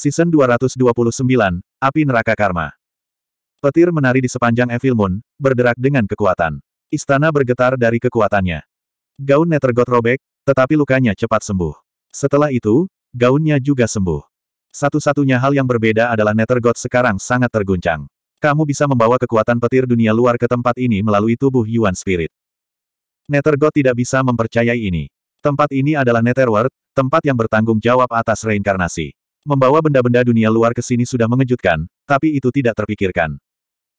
Season 229, Api Neraka Karma. Petir menari di sepanjang Evil Moon, berderak dengan kekuatan. Istana bergetar dari kekuatannya. Gaun Nethergot robek, tetapi lukanya cepat sembuh. Setelah itu, gaunnya juga sembuh. Satu-satunya hal yang berbeda adalah Nethergot sekarang sangat terguncang. Kamu bisa membawa kekuatan petir dunia luar ke tempat ini melalui tubuh Yuan Spirit. Nethergot tidak bisa mempercayai ini. Tempat ini adalah Netherworld, tempat yang bertanggung jawab atas reinkarnasi. Membawa benda-benda dunia luar ke sini sudah mengejutkan, tapi itu tidak terpikirkan.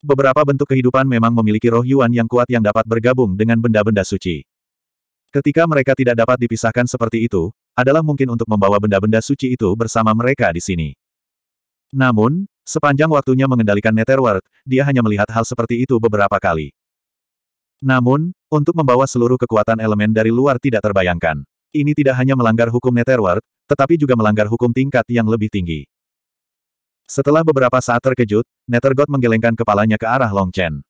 Beberapa bentuk kehidupan memang memiliki roh Yuan yang kuat yang dapat bergabung dengan benda-benda suci. Ketika mereka tidak dapat dipisahkan seperti itu, adalah mungkin untuk membawa benda-benda suci itu bersama mereka di sini. Namun, sepanjang waktunya mengendalikan Netherworld, dia hanya melihat hal seperti itu beberapa kali. Namun, untuk membawa seluruh kekuatan elemen dari luar tidak terbayangkan. Ini tidak hanya melanggar hukum Netherworld, tetapi juga melanggar hukum tingkat yang lebih tinggi. Setelah beberapa saat terkejut, God menggelengkan kepalanya ke arah Long Chen.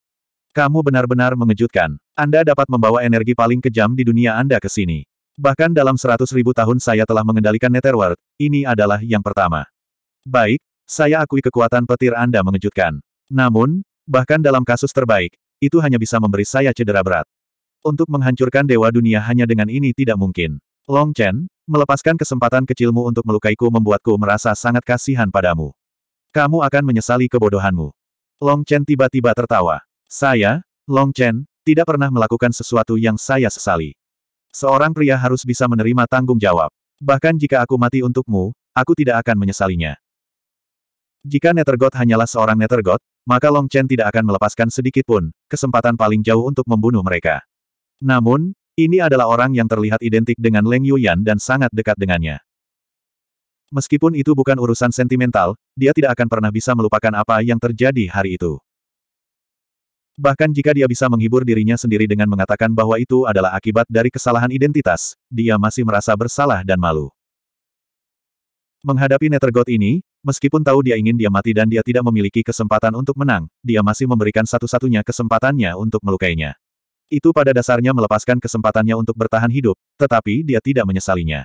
Kamu benar-benar mengejutkan. Anda dapat membawa energi paling kejam di dunia Anda ke sini. Bahkan dalam seratus ribu tahun saya telah mengendalikan Netherworld, ini adalah yang pertama. Baik, saya akui kekuatan petir Anda mengejutkan. Namun, bahkan dalam kasus terbaik, itu hanya bisa memberi saya cedera berat. Untuk menghancurkan dewa dunia hanya dengan ini tidak mungkin. Long Chen, Melepaskan kesempatan kecilmu untuk melukaiku membuatku merasa sangat kasihan padamu. Kamu akan menyesali kebodohanmu. Long Chen tiba-tiba tertawa. Saya, Long Chen, tidak pernah melakukan sesuatu yang saya sesali. Seorang pria harus bisa menerima tanggung jawab. Bahkan jika aku mati untukmu, aku tidak akan menyesalinya. Jika Nethergod hanyalah seorang Nethergod, maka Long Chen tidak akan melepaskan sedikitpun kesempatan paling jauh untuk membunuh mereka. Namun, ini adalah orang yang terlihat identik dengan Leng Yuyan dan sangat dekat dengannya. Meskipun itu bukan urusan sentimental, dia tidak akan pernah bisa melupakan apa yang terjadi hari itu. Bahkan jika dia bisa menghibur dirinya sendiri dengan mengatakan bahwa itu adalah akibat dari kesalahan identitas, dia masih merasa bersalah dan malu. Menghadapi Nethergoth ini, meskipun tahu dia ingin dia mati dan dia tidak memiliki kesempatan untuk menang, dia masih memberikan satu-satunya kesempatannya untuk melukainya. Itu pada dasarnya melepaskan kesempatannya untuk bertahan hidup, tetapi dia tidak menyesalinya.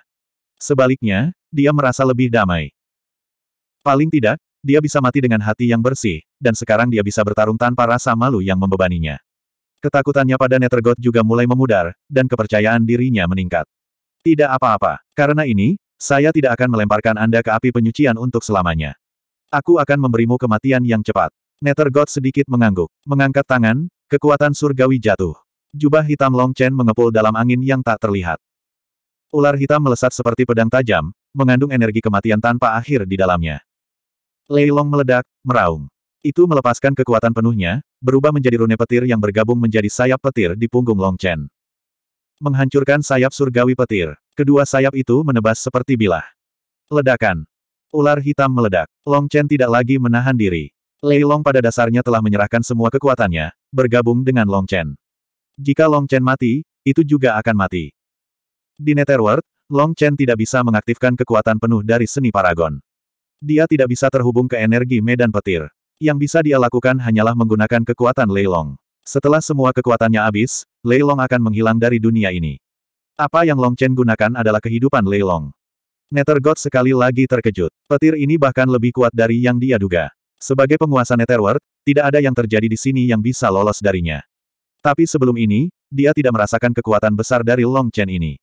Sebaliknya, dia merasa lebih damai. Paling tidak, dia bisa mati dengan hati yang bersih, dan sekarang dia bisa bertarung tanpa rasa malu yang membebaninya. Ketakutannya pada Nethergoth juga mulai memudar, dan kepercayaan dirinya meningkat. Tidak apa-apa, karena ini, saya tidak akan melemparkan Anda ke api penyucian untuk selamanya. Aku akan memberimu kematian yang cepat. Nethergoth sedikit mengangguk, mengangkat tangan, kekuatan surgawi jatuh jubah hitam Long Chen mengepul dalam angin yang tak terlihat. Ular hitam melesat seperti pedang tajam, mengandung energi kematian tanpa akhir di dalamnya. Lei Long meledak, meraung. Itu melepaskan kekuatan penuhnya, berubah menjadi rune petir yang bergabung menjadi sayap petir di punggung Long Chen. Menghancurkan sayap surgawi petir. Kedua sayap itu menebas seperti bilah. Ledakan. Ular hitam meledak. Long Chen tidak lagi menahan diri. Lei Long pada dasarnya telah menyerahkan semua kekuatannya, bergabung dengan Long Chen. Jika Long Chen mati, itu juga akan mati. Di Netherworld, Long Chen tidak bisa mengaktifkan kekuatan penuh dari seni paragon. Dia tidak bisa terhubung ke energi medan petir. Yang bisa dia lakukan hanyalah menggunakan kekuatan Lei Long. Setelah semua kekuatannya habis, Lei Long akan menghilang dari dunia ini. Apa yang Long Chen gunakan adalah kehidupan Lei Long. Leilong. God sekali lagi terkejut. Petir ini bahkan lebih kuat dari yang dia duga. Sebagai penguasa Netherworld, tidak ada yang terjadi di sini yang bisa lolos darinya. Tapi sebelum ini, dia tidak merasakan kekuatan besar dari Long Chen ini.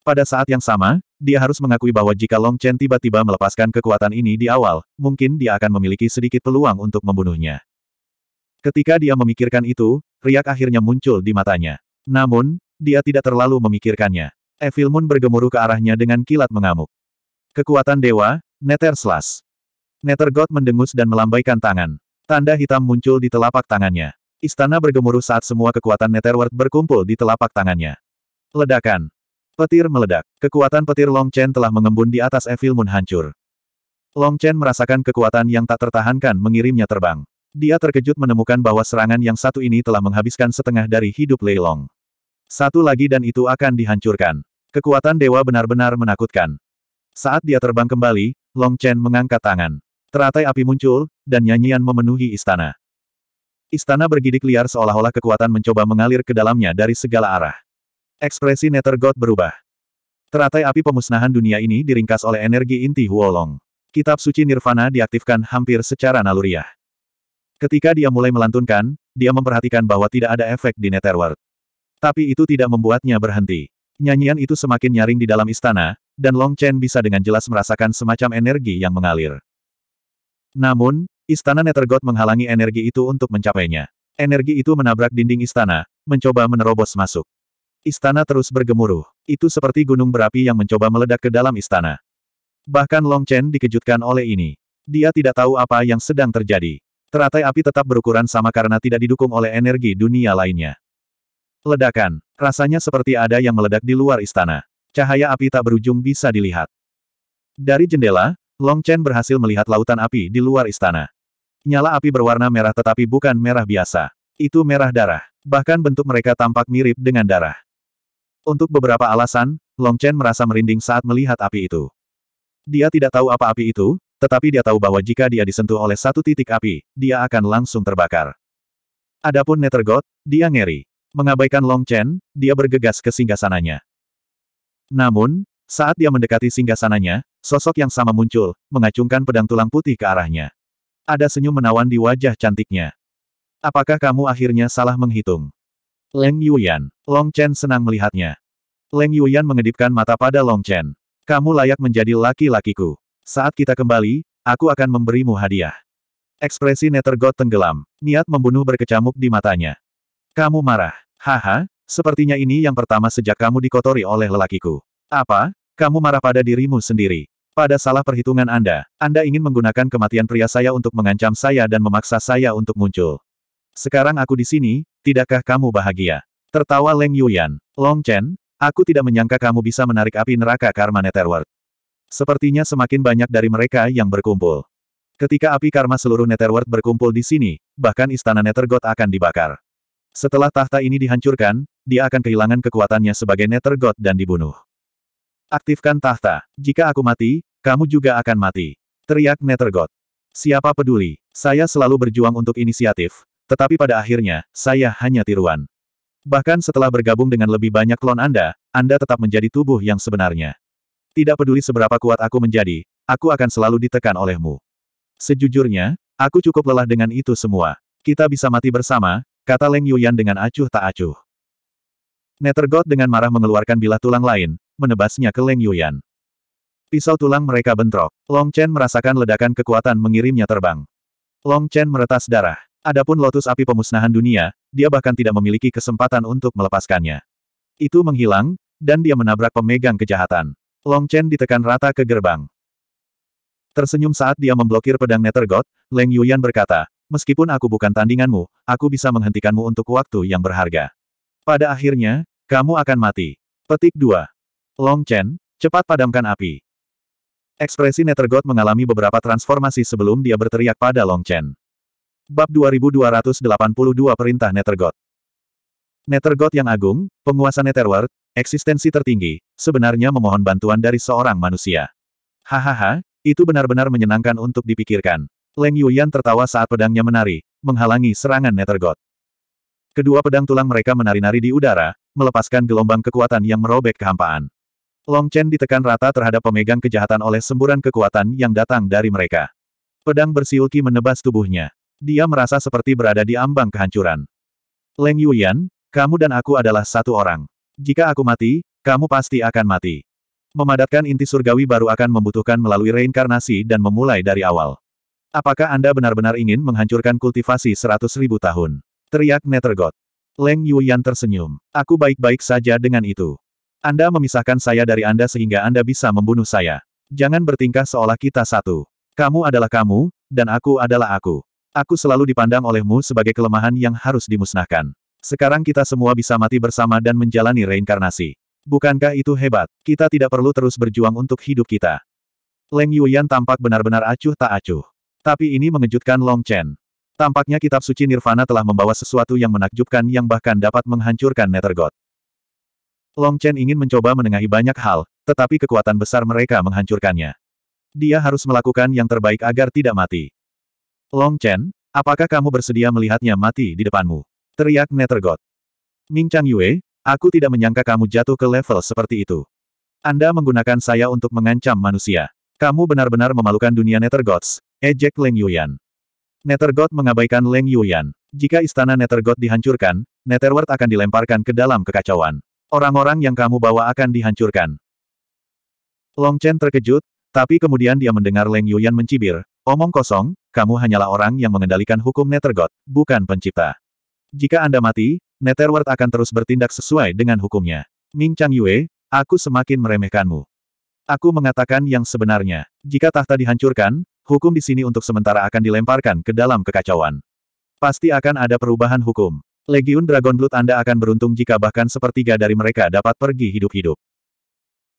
Pada saat yang sama, dia harus mengakui bahwa jika Long Chen tiba-tiba melepaskan kekuatan ini di awal, mungkin dia akan memiliki sedikit peluang untuk membunuhnya. Ketika dia memikirkan itu, riak akhirnya muncul di matanya. Namun, dia tidak terlalu memikirkannya. Evil Moon bergemuruh ke arahnya dengan kilat mengamuk. Kekuatan dewa, Nether Slash. Nether God mendengus dan melambaikan tangan. Tanda hitam muncul di telapak tangannya. Istana bergemuruh saat semua kekuatan Netherworld berkumpul di telapak tangannya. Ledakan. Petir meledak. Kekuatan petir Long Chen telah mengembun di atas Evil Moon hancur. Long Chen merasakan kekuatan yang tak tertahankan mengirimnya terbang. Dia terkejut menemukan bahwa serangan yang satu ini telah menghabiskan setengah dari hidup Lei Long. Satu lagi dan itu akan dihancurkan. Kekuatan dewa benar-benar menakutkan. Saat dia terbang kembali, Long Chen mengangkat tangan. Teratai api muncul, dan nyanyian memenuhi istana. Istana bergidik liar seolah-olah kekuatan mencoba mengalir ke dalamnya dari segala arah. Ekspresi Nether God berubah. Teratai api pemusnahan dunia ini diringkas oleh energi inti Huolong. Kitab suci Nirvana diaktifkan hampir secara naluriah. Ketika dia mulai melantunkan, dia memperhatikan bahwa tidak ada efek di Netherworld. Tapi itu tidak membuatnya berhenti. Nyanyian itu semakin nyaring di dalam istana, dan Long Chen bisa dengan jelas merasakan semacam energi yang mengalir. Namun, Istana Nethergod menghalangi energi itu untuk mencapainya. Energi itu menabrak dinding istana, mencoba menerobos masuk. Istana terus bergemuruh. Itu seperti gunung berapi yang mencoba meledak ke dalam istana. Bahkan Long Chen dikejutkan oleh ini. Dia tidak tahu apa yang sedang terjadi. Teratai api tetap berukuran sama karena tidak didukung oleh energi dunia lainnya. Ledakan. Rasanya seperti ada yang meledak di luar istana. Cahaya api tak berujung bisa dilihat. Dari jendela, Long Chen berhasil melihat lautan api di luar istana. Nyala api berwarna merah tetapi bukan merah biasa. Itu merah darah. Bahkan bentuk mereka tampak mirip dengan darah. Untuk beberapa alasan, Long Chen merasa merinding saat melihat api itu. Dia tidak tahu apa api itu, tetapi dia tahu bahwa jika dia disentuh oleh satu titik api, dia akan langsung terbakar. Adapun Nether God, dia ngeri. Mengabaikan Long Chen, dia bergegas ke singgasananya. Namun, saat dia mendekati singgasananya, sosok yang sama muncul, mengacungkan pedang tulang putih ke arahnya. Ada senyum menawan di wajah cantiknya. Apakah kamu akhirnya salah menghitung? Leng Yuyan. Long Chen senang melihatnya. Leng Yuyan mengedipkan mata pada Long Chen. Kamu layak menjadi laki-lakiku. Saat kita kembali, aku akan memberimu hadiah. Ekspresi Nethergod tenggelam. Niat membunuh berkecamuk di matanya. Kamu marah. Haha, sepertinya ini yang pertama sejak kamu dikotori oleh lelakiku. Apa? Kamu marah pada dirimu sendiri. Pada salah perhitungan Anda, Anda ingin menggunakan kematian pria saya untuk mengancam saya dan memaksa saya untuk muncul. Sekarang aku di sini, tidakkah kamu bahagia? Tertawa Leng Yuyan. Long Chen, aku tidak menyangka kamu bisa menarik api neraka karma netherworld. Sepertinya semakin banyak dari mereka yang berkumpul. Ketika api karma seluruh netherworld berkumpul di sini, bahkan istana nethergod akan dibakar. Setelah tahta ini dihancurkan, dia akan kehilangan kekuatannya sebagai nethergod dan dibunuh. Aktifkan tahta. Jika aku mati, kamu juga akan mati. Teriak Nethergod. Siapa peduli, saya selalu berjuang untuk inisiatif, tetapi pada akhirnya, saya hanya tiruan. Bahkan setelah bergabung dengan lebih banyak klon Anda, Anda tetap menjadi tubuh yang sebenarnya. Tidak peduli seberapa kuat aku menjadi, aku akan selalu ditekan olehmu. Sejujurnya, aku cukup lelah dengan itu semua. Kita bisa mati bersama, kata Leng Yuyan dengan acuh tak acuh. Nethergod dengan marah mengeluarkan bilah tulang lain, menebasnya ke Leng Yuyan. Pisau tulang mereka bentrok. Long Chen merasakan ledakan kekuatan mengirimnya terbang. Long Chen meretas darah. Adapun lotus api pemusnahan dunia, dia bahkan tidak memiliki kesempatan untuk melepaskannya. Itu menghilang, dan dia menabrak pemegang kejahatan. Long Chen ditekan rata ke gerbang. Tersenyum saat dia memblokir pedang God, Leng Yuyan berkata, Meskipun aku bukan tandinganmu, aku bisa menghentikanmu untuk waktu yang berharga. Pada akhirnya, kamu akan mati. Petik 2. Long Chen, cepat padamkan api. Ekspresi Nethergod mengalami beberapa transformasi sebelum dia berteriak pada Long Chen. Bab 2282 Perintah Nethergod Nethergod yang agung, penguasa Netherworld, eksistensi tertinggi, sebenarnya memohon bantuan dari seorang manusia. Hahaha, itu benar-benar menyenangkan untuk dipikirkan. Leng Yuyan tertawa saat pedangnya menari, menghalangi serangan Nethergod. Kedua pedang tulang mereka menari-nari di udara, melepaskan gelombang kekuatan yang merobek kehampaan. Long Chen ditekan rata terhadap pemegang kejahatan oleh semburan kekuatan yang datang dari mereka. Pedang bersiulki menebas tubuhnya. Dia merasa seperti berada di ambang kehancuran. Leng Yuyan, kamu dan aku adalah satu orang. Jika aku mati, kamu pasti akan mati. Memadatkan inti surgawi baru akan membutuhkan melalui reinkarnasi dan memulai dari awal. Apakah Anda benar-benar ingin menghancurkan kultivasi seratus ribu tahun? Teriak Nettergot. Leng Yuyan tersenyum. Aku baik-baik saja dengan itu. Anda memisahkan saya dari Anda sehingga Anda bisa membunuh saya. Jangan bertingkah seolah kita satu. Kamu adalah kamu, dan aku adalah aku. Aku selalu dipandang olehmu sebagai kelemahan yang harus dimusnahkan. Sekarang kita semua bisa mati bersama dan menjalani reinkarnasi. Bukankah itu hebat? Kita tidak perlu terus berjuang untuk hidup kita. Leng Yuyan tampak benar-benar acuh tak acuh. Tapi ini mengejutkan Long Chen. Tampaknya kitab suci Nirvana telah membawa sesuatu yang menakjubkan yang bahkan dapat menghancurkan Nether God. Long Chen ingin mencoba menengahi banyak hal, tetapi kekuatan besar mereka menghancurkannya. Dia harus melakukan yang terbaik agar tidak mati. Long Chen, apakah kamu bersedia melihatnya mati di depanmu? Teriak God. Ming Chang Yue, aku tidak menyangka kamu jatuh ke level seperti itu. Anda menggunakan saya untuk mengancam manusia. Kamu benar-benar memalukan dunia Nethergods, ejek Leng Yuyan. God mengabaikan Leng Yuyan. Jika istana God dihancurkan, Netherworld akan dilemparkan ke dalam kekacauan. Orang-orang yang kamu bawa akan dihancurkan. Long Chen terkejut, tapi kemudian dia mendengar Leng Yuyan mencibir, omong kosong, kamu hanyalah orang yang mengendalikan hukum God, bukan pencipta. Jika Anda mati, World akan terus bertindak sesuai dengan hukumnya. Ming Chang Yue, aku semakin meremehkanmu. Aku mengatakan yang sebenarnya. Jika tahta dihancurkan, hukum di sini untuk sementara akan dilemparkan ke dalam kekacauan. Pasti akan ada perubahan hukum. Legiun Dragon Blood Anda akan beruntung jika bahkan sepertiga dari mereka dapat pergi hidup-hidup.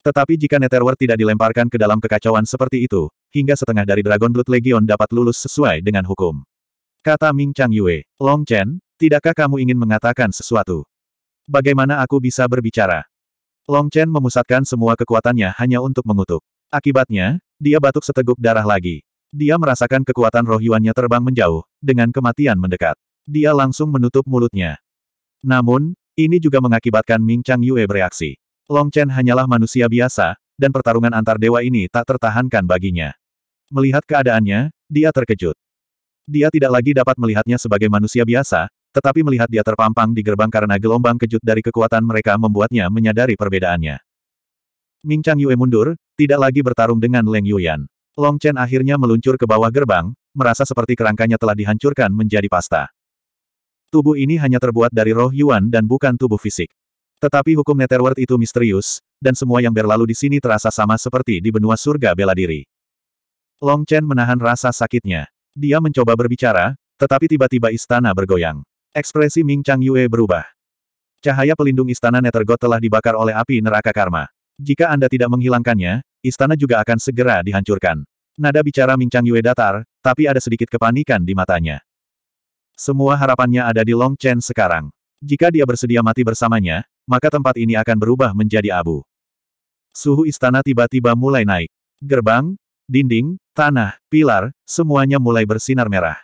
Tetapi jika Netherworld tidak dilemparkan ke dalam kekacauan seperti itu, hingga setengah dari Dragon Blood Legion dapat lulus sesuai dengan hukum. Kata Ming Chang Yue, Long Chen, tidakkah kamu ingin mengatakan sesuatu? Bagaimana aku bisa berbicara? Long Chen memusatkan semua kekuatannya hanya untuk mengutuk. Akibatnya, dia batuk seteguk darah lagi. Dia merasakan kekuatan roh Yuannya terbang menjauh, dengan kematian mendekat. Dia langsung menutup mulutnya. Namun, ini juga mengakibatkan Ming Chang Yue bereaksi. Long Chen hanyalah manusia biasa, dan pertarungan antar dewa ini tak tertahankan baginya. Melihat keadaannya, dia terkejut. Dia tidak lagi dapat melihatnya sebagai manusia biasa, tetapi melihat dia terpampang di gerbang karena gelombang kejut dari kekuatan mereka membuatnya menyadari perbedaannya. Ming Chang Yue mundur, tidak lagi bertarung dengan Leng Yuyan. Long Chen akhirnya meluncur ke bawah gerbang, merasa seperti kerangkanya telah dihancurkan menjadi pasta. Tubuh ini hanya terbuat dari roh Yuan dan bukan tubuh fisik. Tetapi hukum Netherworld itu misterius, dan semua yang berlalu di sini terasa sama seperti di benua surga bela diri. Long Chen menahan rasa sakitnya. Dia mencoba berbicara, tetapi tiba-tiba istana bergoyang. Ekspresi Ming Chang Yue berubah. Cahaya pelindung istana Nettergot telah dibakar oleh api neraka karma. Jika Anda tidak menghilangkannya, istana juga akan segera dihancurkan. Nada bicara Ming Chang Yue datar, tapi ada sedikit kepanikan di matanya. Semua harapannya ada di Long Chen sekarang. Jika dia bersedia mati bersamanya, maka tempat ini akan berubah menjadi abu. Suhu istana tiba-tiba mulai naik. Gerbang, dinding, tanah, pilar, semuanya mulai bersinar merah.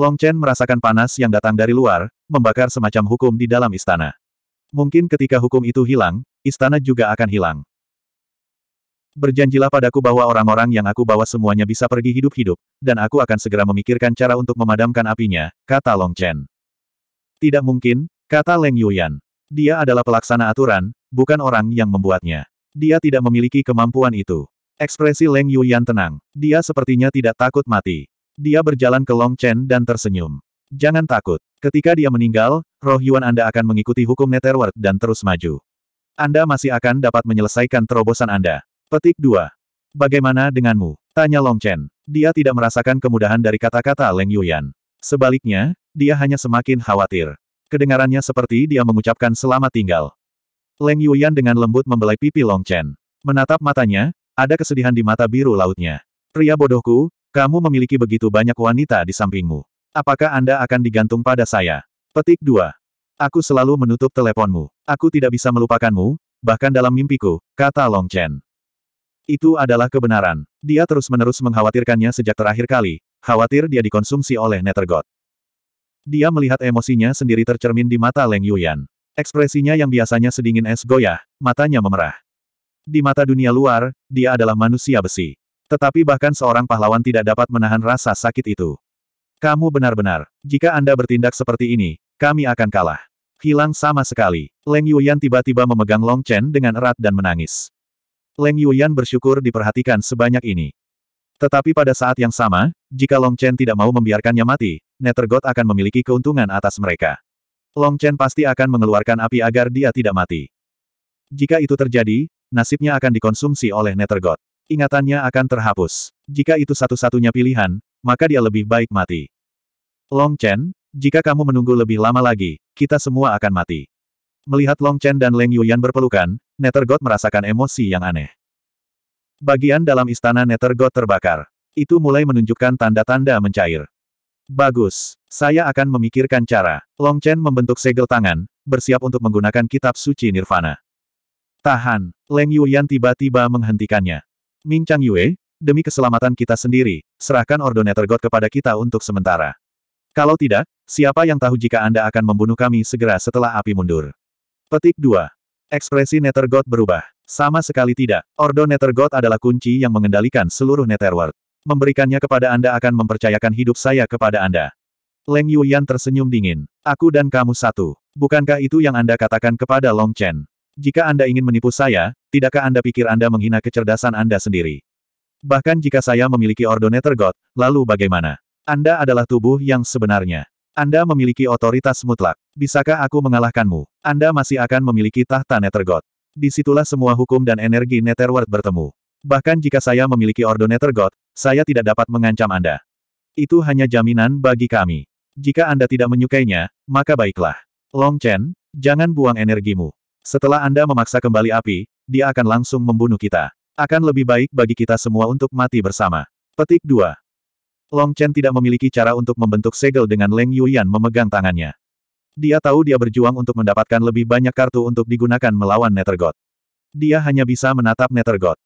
Long Chen merasakan panas yang datang dari luar, membakar semacam hukum di dalam istana. Mungkin ketika hukum itu hilang, istana juga akan hilang. Berjanjilah padaku bahwa orang-orang yang aku bawa semuanya bisa pergi hidup-hidup, dan aku akan segera memikirkan cara untuk memadamkan apinya, kata Long Chen. Tidak mungkin, kata Leng Yuyan. Dia adalah pelaksana aturan, bukan orang yang membuatnya. Dia tidak memiliki kemampuan itu. Ekspresi Leng Yuyan tenang. Dia sepertinya tidak takut mati. Dia berjalan ke Long Chen dan tersenyum. Jangan takut. Ketika dia meninggal, roh Yuan Anda akan mengikuti hukum Netherworld dan terus maju. Anda masih akan dapat menyelesaikan terobosan Anda. Petik 2. Bagaimana denganmu? Tanya Long Chen. Dia tidak merasakan kemudahan dari kata-kata Leng Yuyan. Sebaliknya, dia hanya semakin khawatir. Kedengarannya seperti dia mengucapkan selamat tinggal. Leng Yuyan dengan lembut membelai pipi Long Chen. Menatap matanya, ada kesedihan di mata biru lautnya. Pria bodohku, kamu memiliki begitu banyak wanita di sampingmu. Apakah Anda akan digantung pada saya? Petik 2. Aku selalu menutup teleponmu. Aku tidak bisa melupakanmu, bahkan dalam mimpiku, kata Long Chen. Itu adalah kebenaran. Dia terus-menerus mengkhawatirkannya sejak terakhir kali, khawatir dia dikonsumsi oleh Nethergod. Dia melihat emosinya sendiri tercermin di mata Leng Yuyan. Ekspresinya yang biasanya sedingin es goyah, matanya memerah. Di mata dunia luar, dia adalah manusia besi. Tetapi bahkan seorang pahlawan tidak dapat menahan rasa sakit itu. Kamu benar-benar, jika Anda bertindak seperti ini, kami akan kalah. Hilang sama sekali. Leng Yuyan tiba-tiba memegang Long Chen dengan erat dan menangis. Leng Yuyan bersyukur diperhatikan sebanyak ini. Tetapi pada saat yang sama, jika Long Chen tidak mau membiarkannya mati, God akan memiliki keuntungan atas mereka. Long Chen pasti akan mengeluarkan api agar dia tidak mati. Jika itu terjadi, nasibnya akan dikonsumsi oleh God. Ingatannya akan terhapus. Jika itu satu-satunya pilihan, maka dia lebih baik mati. Long Chen, jika kamu menunggu lebih lama lagi, kita semua akan mati. Melihat Long Chen dan Leng Yuyan berpelukan, God merasakan emosi yang aneh. Bagian dalam istana God terbakar. Itu mulai menunjukkan tanda-tanda mencair. Bagus. Saya akan memikirkan cara. Long Chen membentuk segel tangan, bersiap untuk menggunakan kitab suci Nirvana. Tahan. Leng Yuyan tiba-tiba menghentikannya. Ming Chang Yue, demi keselamatan kita sendiri, serahkan Ordo God kepada kita untuk sementara. Kalau tidak, siapa yang tahu jika Anda akan membunuh kami segera setelah api mundur. Petik 2. Ekspresi God berubah. Sama sekali tidak. Ordo God adalah kunci yang mengendalikan seluruh Netherworld. Memberikannya kepada Anda akan mempercayakan hidup saya kepada Anda. Leng Yuyan tersenyum dingin. Aku dan kamu satu. Bukankah itu yang Anda katakan kepada Long Chen? Jika Anda ingin menipu saya, tidakkah Anda pikir Anda menghina kecerdasan Anda sendiri? Bahkan jika saya memiliki Ordo God, lalu bagaimana? Anda adalah tubuh yang sebenarnya. Anda memiliki otoritas mutlak. Bisakah aku mengalahkanmu? Anda masih akan memiliki tahta Nethergod. Disitulah semua hukum dan energi Netherworld bertemu. Bahkan jika saya memiliki Ordo Nethergod, saya tidak dapat mengancam Anda. Itu hanya jaminan bagi kami. Jika Anda tidak menyukainya, maka baiklah. Long Chen, jangan buang energimu. Setelah Anda memaksa kembali api, dia akan langsung membunuh kita. Akan lebih baik bagi kita semua untuk mati bersama. Petik 2. Long Chen tidak memiliki cara untuk membentuk segel dengan Leng Yuyan memegang tangannya. Dia tahu dia berjuang untuk mendapatkan lebih banyak kartu untuk digunakan melawan Nethergod. Dia hanya bisa menatap Nethergod.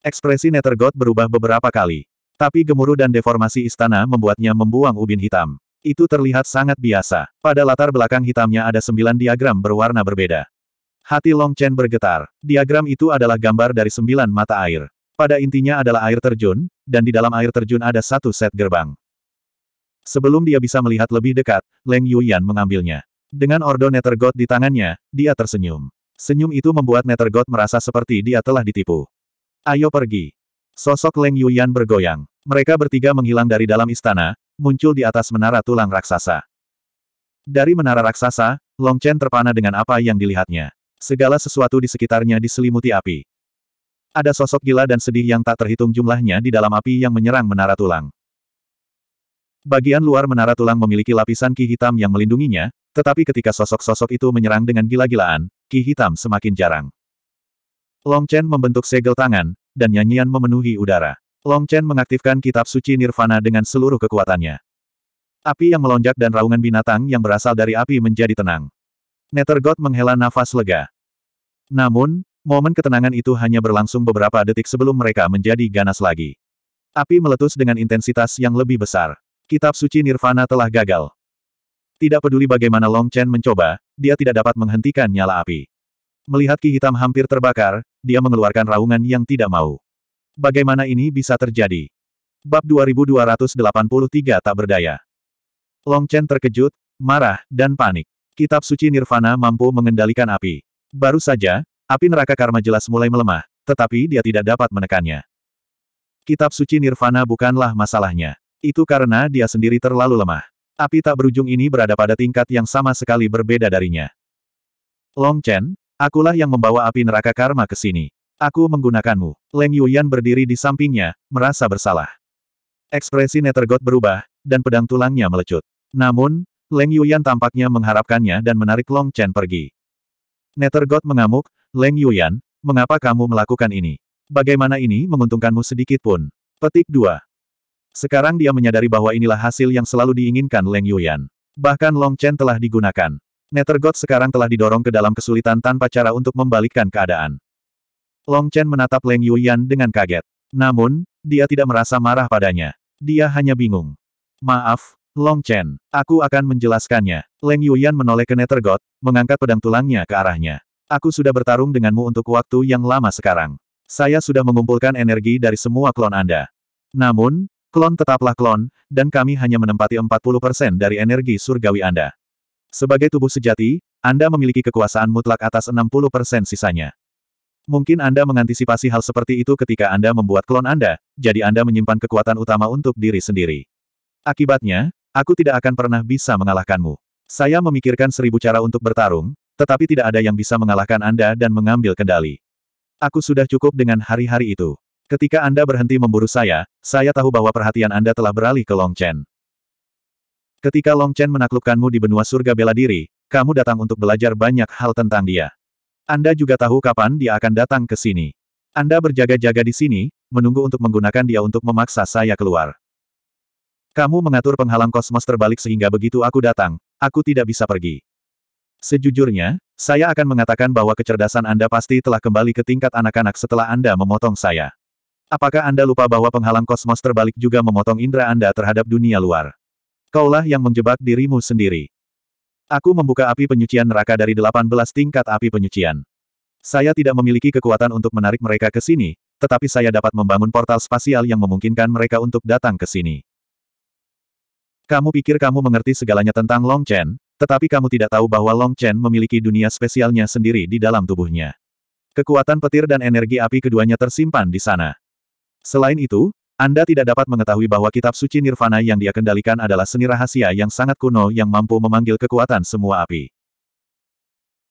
Ekspresi Nethergod berubah beberapa kali. Tapi gemuruh dan deformasi istana membuatnya membuang ubin hitam. Itu terlihat sangat biasa. Pada latar belakang hitamnya ada sembilan diagram berwarna berbeda. Hati Long Chen bergetar. Diagram itu adalah gambar dari sembilan mata air. Pada intinya adalah air terjun, dan di dalam air terjun ada satu set gerbang. Sebelum dia bisa melihat lebih dekat, Leng Yuyan mengambilnya. Dengan ordo Nethergod di tangannya, dia tersenyum. Senyum itu membuat Nethergod merasa seperti dia telah ditipu. Ayo pergi. Sosok Leng Yuyan bergoyang. Mereka bertiga menghilang dari dalam istana, muncul di atas menara tulang raksasa. Dari menara raksasa, Long Chen terpana dengan apa yang dilihatnya. Segala sesuatu di sekitarnya diselimuti api. Ada sosok gila dan sedih yang tak terhitung jumlahnya di dalam api yang menyerang menara tulang. Bagian luar menara tulang memiliki lapisan ki hitam yang melindunginya, tetapi ketika sosok-sosok itu menyerang dengan gila-gilaan, ki hitam semakin jarang. Long Chen membentuk segel tangan, dan nyanyian memenuhi udara. Long Chen mengaktifkan kitab suci Nirvana dengan seluruh kekuatannya. Api yang melonjak dan raungan binatang yang berasal dari api menjadi tenang. Nether God menghela nafas lega. Namun, Momen ketenangan itu hanya berlangsung beberapa detik sebelum mereka menjadi ganas lagi. Api meletus dengan intensitas yang lebih besar. Kitab suci Nirvana telah gagal. Tidak peduli bagaimana Long Chen mencoba, dia tidak dapat menghentikan nyala api. Melihat ki hitam hampir terbakar, dia mengeluarkan raungan yang tidak mau. Bagaimana ini bisa terjadi? Bab 2283 tak berdaya. Long Chen terkejut, marah, dan panik. Kitab suci Nirvana mampu mengendalikan api. Baru saja, Api neraka karma jelas mulai melemah, tetapi dia tidak dapat menekannya. Kitab suci Nirvana bukanlah masalahnya. Itu karena dia sendiri terlalu lemah. Api tak berujung ini berada pada tingkat yang sama sekali berbeda darinya. Long Chen, akulah yang membawa api neraka karma ke sini. Aku menggunakanmu. Leng Yuyan berdiri di sampingnya, merasa bersalah. Ekspresi Nethergod berubah, dan pedang tulangnya melecut. Namun, Leng Yuyan tampaknya mengharapkannya dan menarik Long Chen pergi. Nethergod mengamuk, Leng Yuyan, mengapa kamu melakukan ini? Bagaimana ini menguntungkanmu sedikit pun? Petik 2. Sekarang dia menyadari bahwa inilah hasil yang selalu diinginkan Leng Yuyan. Bahkan Long Chen telah digunakan. God sekarang telah didorong ke dalam kesulitan tanpa cara untuk membalikkan keadaan. Long Chen menatap Leng Yuyan dengan kaget. Namun, dia tidak merasa marah padanya. Dia hanya bingung. Maaf, Long Chen, aku akan menjelaskannya. Leng Yuyan menoleh ke God, mengangkat pedang tulangnya ke arahnya. Aku sudah bertarung denganmu untuk waktu yang lama sekarang. Saya sudah mengumpulkan energi dari semua klon Anda. Namun, klon tetaplah klon, dan kami hanya menempati 40% dari energi surgawi Anda. Sebagai tubuh sejati, Anda memiliki kekuasaan mutlak atas 60% sisanya. Mungkin Anda mengantisipasi hal seperti itu ketika Anda membuat klon Anda, jadi Anda menyimpan kekuatan utama untuk diri sendiri. Akibatnya, aku tidak akan pernah bisa mengalahkanmu. Saya memikirkan seribu cara untuk bertarung, tetapi tidak ada yang bisa mengalahkan Anda dan mengambil kendali. Aku sudah cukup dengan hari-hari itu. Ketika Anda berhenti memburu saya, saya tahu bahwa perhatian Anda telah beralih ke Long Chen. Ketika Long Chen menaklukkanmu di benua surga bela diri, kamu datang untuk belajar banyak hal tentang dia. Anda juga tahu kapan dia akan datang ke sini. Anda berjaga-jaga di sini, menunggu untuk menggunakan dia untuk memaksa saya keluar. Kamu mengatur penghalang kosmos terbalik sehingga begitu aku datang, aku tidak bisa pergi. Sejujurnya, saya akan mengatakan bahwa kecerdasan Anda pasti telah kembali ke tingkat anak-anak setelah Anda memotong saya. Apakah Anda lupa bahwa penghalang kosmos terbalik juga memotong indera Anda terhadap dunia luar? Kaulah yang menjebak dirimu sendiri. Aku membuka api penyucian neraka dari 18 tingkat api penyucian. Saya tidak memiliki kekuatan untuk menarik mereka ke sini, tetapi saya dapat membangun portal spasial yang memungkinkan mereka untuk datang ke sini. Kamu pikir kamu mengerti segalanya tentang Long Chen, tetapi kamu tidak tahu bahwa Long Chen memiliki dunia spesialnya sendiri di dalam tubuhnya. Kekuatan petir dan energi api keduanya tersimpan di sana. Selain itu, Anda tidak dapat mengetahui bahwa kitab suci Nirvana yang dia kendalikan adalah seni rahasia yang sangat kuno yang mampu memanggil kekuatan semua api.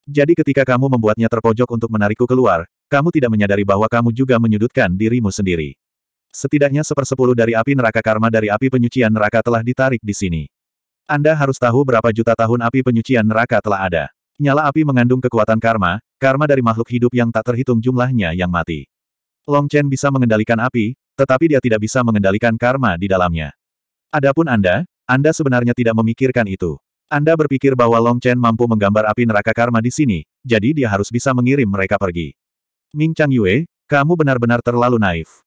Jadi ketika kamu membuatnya terpojok untuk menarikku keluar, kamu tidak menyadari bahwa kamu juga menyudutkan dirimu sendiri. Setidaknya sepersepuluh dari api neraka karma dari api penyucian neraka telah ditarik di sini. Anda harus tahu berapa juta tahun api penyucian neraka telah ada. Nyala api mengandung kekuatan karma, karma dari makhluk hidup yang tak terhitung jumlahnya yang mati. Long Chen bisa mengendalikan api, tetapi dia tidak bisa mengendalikan karma di dalamnya. Adapun Anda, Anda sebenarnya tidak memikirkan itu. Anda berpikir bahwa Long Chen mampu menggambar api neraka karma di sini, jadi dia harus bisa mengirim mereka pergi. Ming Chang Yue, kamu benar-benar terlalu naif.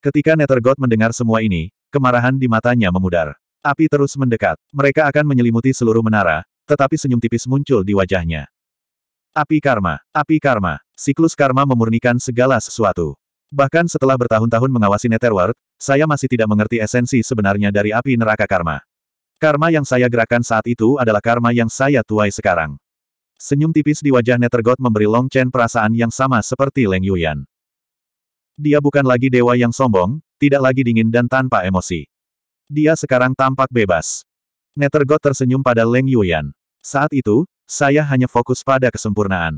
Ketika Nether God mendengar semua ini, kemarahan di matanya memudar. Api terus mendekat. Mereka akan menyelimuti seluruh menara, tetapi senyum tipis muncul di wajahnya. Api karma, api karma, siklus karma memurnikan segala sesuatu. Bahkan setelah bertahun-tahun mengawasi Netherworld, saya masih tidak mengerti esensi sebenarnya dari api neraka karma. Karma yang saya gerakan saat itu adalah karma yang saya tuai sekarang. Senyum tipis di wajah Nethergod memberi Long Chen perasaan yang sama seperti Leng Yuyan. Dia bukan lagi dewa yang sombong, tidak lagi dingin dan tanpa emosi. Dia sekarang tampak bebas. Nettergot tersenyum pada Leng Yuyan. Saat itu, saya hanya fokus pada kesempurnaan.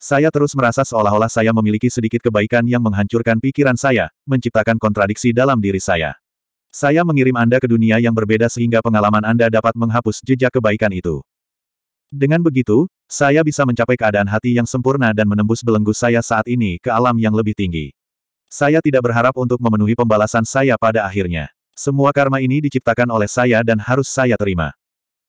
Saya terus merasa seolah-olah saya memiliki sedikit kebaikan yang menghancurkan pikiran saya, menciptakan kontradiksi dalam diri saya. Saya mengirim Anda ke dunia yang berbeda sehingga pengalaman Anda dapat menghapus jejak kebaikan itu. Dengan begitu, saya bisa mencapai keadaan hati yang sempurna dan menembus belenggu saya saat ini ke alam yang lebih tinggi. Saya tidak berharap untuk memenuhi pembalasan saya pada akhirnya. Semua karma ini diciptakan oleh saya dan harus saya terima.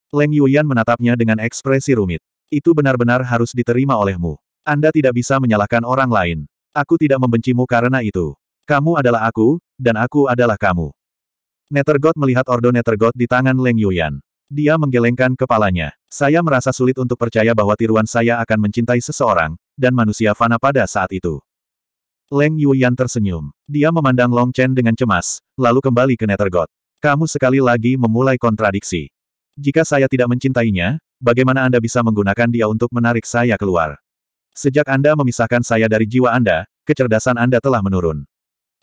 Leng Yuyan menatapnya dengan ekspresi rumit. Itu benar-benar harus diterima olehmu. Anda tidak bisa menyalahkan orang lain. Aku tidak membencimu karena itu. Kamu adalah aku, dan aku adalah kamu. Nethergod melihat Ordo Nethergod di tangan Leng Yuyan. Dia menggelengkan kepalanya. Saya merasa sulit untuk percaya bahwa tiruan saya akan mencintai seseorang, dan manusia fana pada saat itu. Leng Yuyan tersenyum. Dia memandang Long Chen dengan cemas, lalu kembali ke Nethergod. Kamu sekali lagi memulai kontradiksi. Jika saya tidak mencintainya, bagaimana Anda bisa menggunakan dia untuk menarik saya keluar? Sejak Anda memisahkan saya dari jiwa Anda, kecerdasan Anda telah menurun.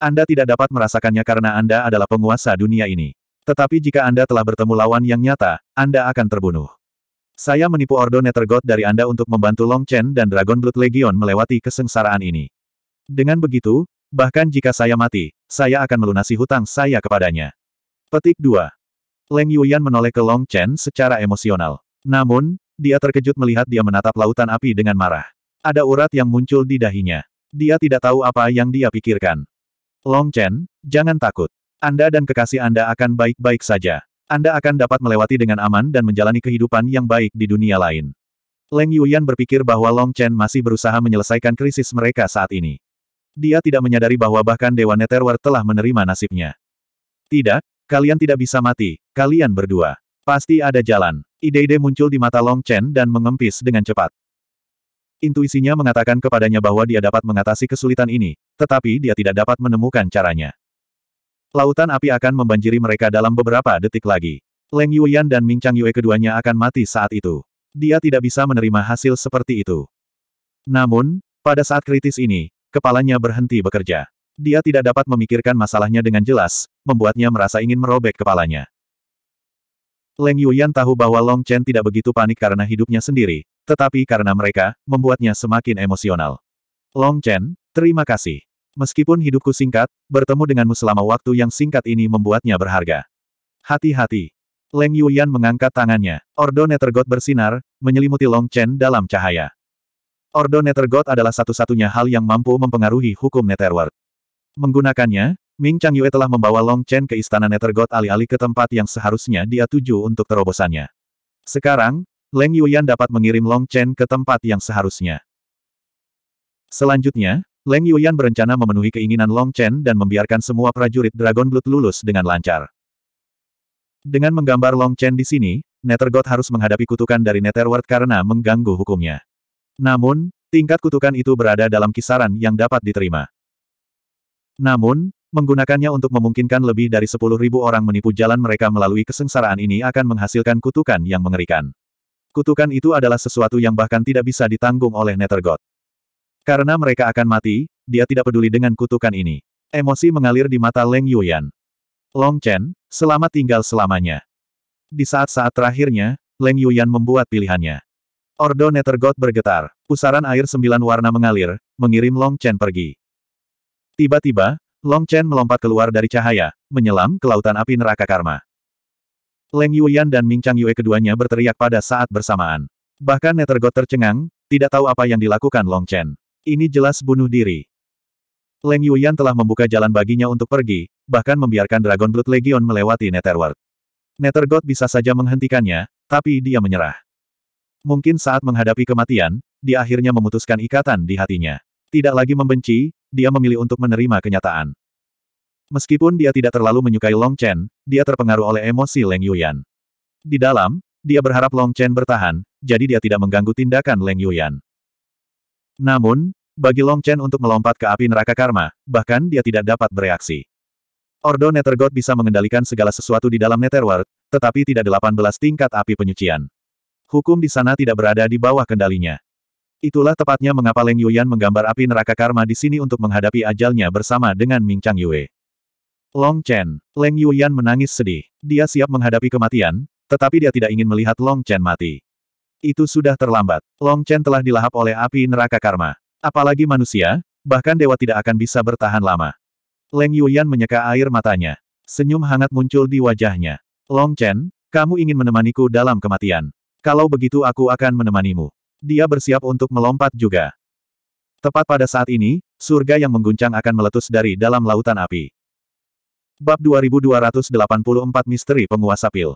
Anda tidak dapat merasakannya karena Anda adalah penguasa dunia ini. Tetapi jika Anda telah bertemu lawan yang nyata, Anda akan terbunuh. Saya menipu Ordo Nethergod dari Anda untuk membantu Long Chen dan Dragon Blood Legion melewati kesengsaraan ini. Dengan begitu, bahkan jika saya mati, saya akan melunasi hutang saya kepadanya. Petik 2. Leng Yuyan menoleh ke Long Chen secara emosional. Namun, dia terkejut melihat dia menatap lautan api dengan marah. Ada urat yang muncul di dahinya. Dia tidak tahu apa yang dia pikirkan. Long Chen, jangan takut. Anda dan kekasih Anda akan baik-baik saja. Anda akan dapat melewati dengan aman dan menjalani kehidupan yang baik di dunia lain. Leng Yuyan berpikir bahwa Long Chen masih berusaha menyelesaikan krisis mereka saat ini. Dia tidak menyadari bahwa bahkan Dewa Netherworld telah menerima nasibnya. Tidak, kalian tidak bisa mati, kalian berdua. Pasti ada jalan. Ide-ide muncul di mata Long Chen dan mengempis dengan cepat. Intuisinya mengatakan kepadanya bahwa dia dapat mengatasi kesulitan ini, tetapi dia tidak dapat menemukan caranya. Lautan api akan membanjiri mereka dalam beberapa detik lagi. Leng Yuyan dan Ming Chang Yue keduanya akan mati saat itu. Dia tidak bisa menerima hasil seperti itu. Namun, pada saat kritis ini, Kepalanya berhenti bekerja. Dia tidak dapat memikirkan masalahnya dengan jelas, membuatnya merasa ingin merobek kepalanya. Leng Yuyan tahu bahwa Long Chen tidak begitu panik karena hidupnya sendiri, tetapi karena mereka, membuatnya semakin emosional. Long Chen, terima kasih. Meskipun hidupku singkat, bertemu denganmu selama waktu yang singkat ini membuatnya berharga. Hati-hati. Leng Yuyan mengangkat tangannya. Ordo tergot bersinar, menyelimuti Long Chen dalam cahaya. Ordo Nethergod adalah satu-satunya hal yang mampu mempengaruhi hukum Netherworld. Menggunakannya, Ming Chang Yue telah membawa Long Chen ke istana Nethergod alih-alih ke tempat yang seharusnya dia tuju untuk terobosannya. Sekarang, Leng Yuyan dapat mengirim Long Chen ke tempat yang seharusnya. Selanjutnya, Leng Yuyan berencana memenuhi keinginan Long Chen dan membiarkan semua prajurit Dragon Blood lulus dengan lancar. Dengan menggambar Long Chen di sini, Nethergod harus menghadapi kutukan dari Netherworld karena mengganggu hukumnya. Namun, tingkat kutukan itu berada dalam kisaran yang dapat diterima. Namun, menggunakannya untuk memungkinkan lebih dari 10.000 orang menipu jalan mereka melalui kesengsaraan ini akan menghasilkan kutukan yang mengerikan. Kutukan itu adalah sesuatu yang bahkan tidak bisa ditanggung oleh Nethergod. Karena mereka akan mati, dia tidak peduli dengan kutukan ini. Emosi mengalir di mata Leng Yuyan. Long Chen, selamat tinggal selamanya. Di saat-saat terakhirnya, Leng Yuyan membuat pilihannya. Ordo Nethergod bergetar. Pusaran air sembilan warna mengalir, mengirim Long Chen pergi. Tiba-tiba, Long Chen melompat keluar dari cahaya, menyelam ke lautan api neraka karma. Leng Yuyan dan Ming Chang Yue keduanya berteriak pada saat bersamaan. Bahkan Nethergod tercengang, tidak tahu apa yang dilakukan Long Chen. Ini jelas bunuh diri. Leng Yuyan telah membuka jalan baginya untuk pergi, bahkan membiarkan Dragon Blood Legion melewati Netherworld. Nethergod bisa saja menghentikannya, tapi dia menyerah. Mungkin saat menghadapi kematian, dia akhirnya memutuskan ikatan di hatinya. Tidak lagi membenci, dia memilih untuk menerima kenyataan. Meskipun dia tidak terlalu menyukai Long Chen, dia terpengaruh oleh emosi Leng Yuyan. Di dalam, dia berharap Long Chen bertahan, jadi dia tidak mengganggu tindakan Leng Yuyan. Namun, bagi Long Chen untuk melompat ke api neraka karma, bahkan dia tidak dapat bereaksi. Ordo Nether God bisa mengendalikan segala sesuatu di dalam Netherworld, tetapi tidak 18 tingkat api penyucian. Hukum di sana tidak berada di bawah kendalinya. Itulah tepatnya mengapa Leng Yuyan menggambar api neraka karma di sini untuk menghadapi ajalnya bersama dengan Ming Chang Yue. Long Chen, Leng Yuyan menangis sedih. Dia siap menghadapi kematian, tetapi dia tidak ingin melihat Long Chen mati. Itu sudah terlambat. Long Chen telah dilahap oleh api neraka karma. Apalagi manusia, bahkan dewa tidak akan bisa bertahan lama. Leng Yuyan menyeka air matanya. Senyum hangat muncul di wajahnya. Long Chen, kamu ingin menemaniku dalam kematian. Kalau begitu aku akan menemanimu. Dia bersiap untuk melompat juga. Tepat pada saat ini, surga yang mengguncang akan meletus dari dalam lautan api. Bab 2284 Misteri Penguasa Pil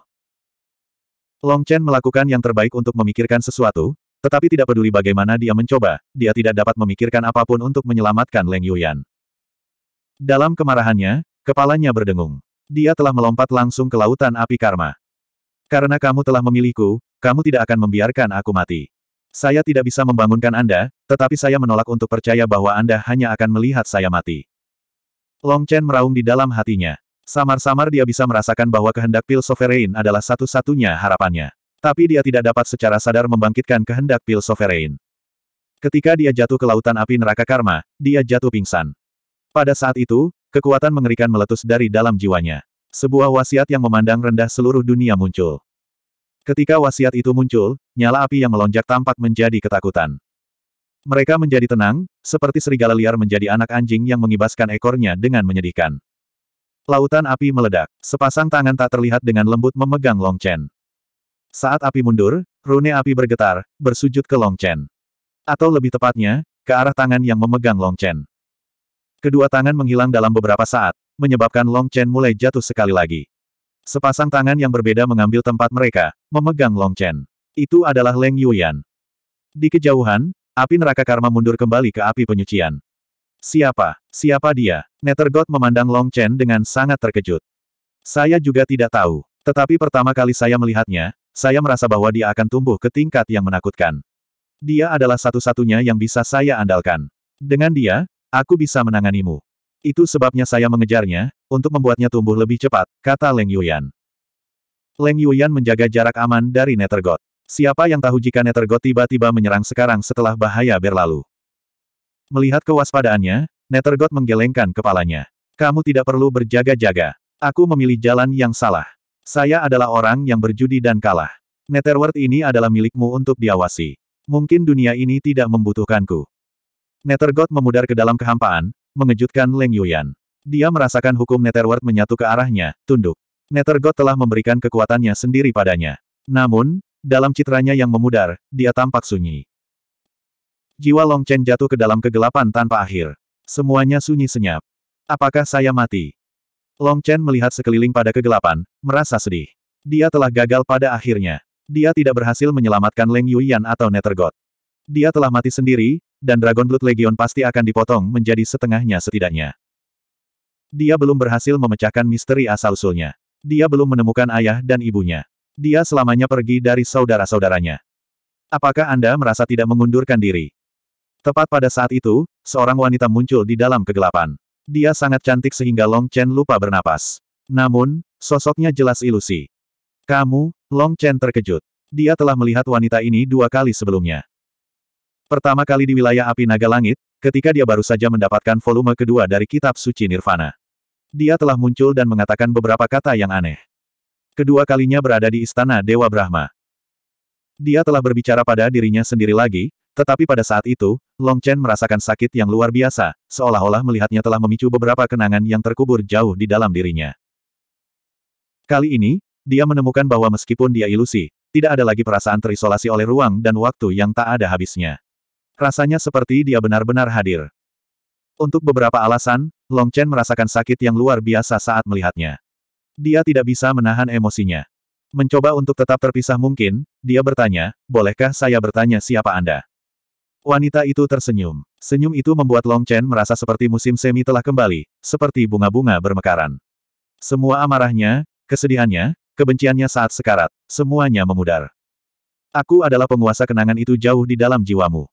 Long Chen melakukan yang terbaik untuk memikirkan sesuatu, tetapi tidak peduli bagaimana dia mencoba, dia tidak dapat memikirkan apapun untuk menyelamatkan Leng Yuyan. Dalam kemarahannya, kepalanya berdengung. Dia telah melompat langsung ke lautan api karma. Karena kamu telah memilihku, kamu tidak akan membiarkan aku mati. Saya tidak bisa membangunkan Anda, tetapi saya menolak untuk percaya bahwa Anda hanya akan melihat saya mati. Long Chen meraung di dalam hatinya. Samar-samar dia bisa merasakan bahwa kehendak pil sovereign adalah satu-satunya harapannya. Tapi dia tidak dapat secara sadar membangkitkan kehendak pil sovereign. Ketika dia jatuh ke lautan api neraka karma, dia jatuh pingsan. Pada saat itu, kekuatan mengerikan meletus dari dalam jiwanya. Sebuah wasiat yang memandang rendah seluruh dunia muncul. Ketika wasiat itu muncul, nyala api yang melonjak tampak menjadi ketakutan. Mereka menjadi tenang, seperti serigala liar menjadi anak anjing yang mengibaskan ekornya dengan menyedihkan. Lautan api meledak, sepasang tangan tak terlihat dengan lembut memegang Long Chen. Saat api mundur, rune api bergetar, bersujud ke Long Chen. Atau lebih tepatnya, ke arah tangan yang memegang Long Chen. Kedua tangan menghilang dalam beberapa saat, menyebabkan Long Chen mulai jatuh sekali lagi. Sepasang tangan yang berbeda mengambil tempat mereka, memegang Long Chen. Itu adalah Leng Yuyan. Di kejauhan, api neraka karma mundur kembali ke api penyucian. Siapa? Siapa dia? God memandang Long Chen dengan sangat terkejut. Saya juga tidak tahu. Tetapi pertama kali saya melihatnya, saya merasa bahwa dia akan tumbuh ke tingkat yang menakutkan. Dia adalah satu-satunya yang bisa saya andalkan. Dengan dia, aku bisa menanganimu. Itu sebabnya saya mengejarnya, untuk membuatnya tumbuh lebih cepat, kata Leng Yuyan. Leng Yuyan menjaga jarak aman dari Nethergot. Siapa yang tahu jika Nethergot tiba-tiba menyerang sekarang setelah bahaya berlalu? Melihat kewaspadaannya, Nethergot menggelengkan kepalanya. Kamu tidak perlu berjaga-jaga. Aku memilih jalan yang salah. Saya adalah orang yang berjudi dan kalah. Netherworld ini adalah milikmu untuk diawasi. Mungkin dunia ini tidak membutuhkanku. Nethergot memudar ke dalam kehampaan, mengejutkan Leng Yuyan. Dia merasakan hukum Netherworld menyatu ke arahnya, tunduk. Nethergod telah memberikan kekuatannya sendiri padanya. Namun, dalam citranya yang memudar, dia tampak sunyi. Jiwa Long Chen jatuh ke dalam kegelapan tanpa akhir. Semuanya sunyi senyap. Apakah saya mati? Long Chen melihat sekeliling pada kegelapan, merasa sedih. Dia telah gagal pada akhirnya. Dia tidak berhasil menyelamatkan Leng Yuyan atau Nethergod. Dia telah mati sendiri, dan Dragon Blood Legion pasti akan dipotong menjadi setengahnya setidaknya. Dia belum berhasil memecahkan misteri asal-usulnya. Dia belum menemukan ayah dan ibunya. Dia selamanya pergi dari saudara-saudaranya. Apakah Anda merasa tidak mengundurkan diri? Tepat pada saat itu, seorang wanita muncul di dalam kegelapan. Dia sangat cantik sehingga Long Chen lupa bernapas. Namun, sosoknya jelas ilusi. Kamu, Long Chen terkejut. Dia telah melihat wanita ini dua kali sebelumnya. Pertama kali di wilayah api naga langit, ketika dia baru saja mendapatkan volume kedua dari kitab suci Nirvana. Dia telah muncul dan mengatakan beberapa kata yang aneh. Kedua kalinya berada di istana Dewa Brahma. Dia telah berbicara pada dirinya sendiri lagi, tetapi pada saat itu, Long Chen merasakan sakit yang luar biasa, seolah-olah melihatnya telah memicu beberapa kenangan yang terkubur jauh di dalam dirinya. Kali ini, dia menemukan bahwa meskipun dia ilusi, tidak ada lagi perasaan terisolasi oleh ruang dan waktu yang tak ada habisnya. Rasanya seperti dia benar-benar hadir. Untuk beberapa alasan, Long Chen merasakan sakit yang luar biasa saat melihatnya. Dia tidak bisa menahan emosinya. Mencoba untuk tetap terpisah mungkin, dia bertanya, bolehkah saya bertanya siapa Anda? Wanita itu tersenyum. Senyum itu membuat Long Chen merasa seperti musim semi telah kembali, seperti bunga-bunga bermekaran. Semua amarahnya, kesedihannya, kebenciannya saat sekarat, semuanya memudar. Aku adalah penguasa kenangan itu jauh di dalam jiwamu.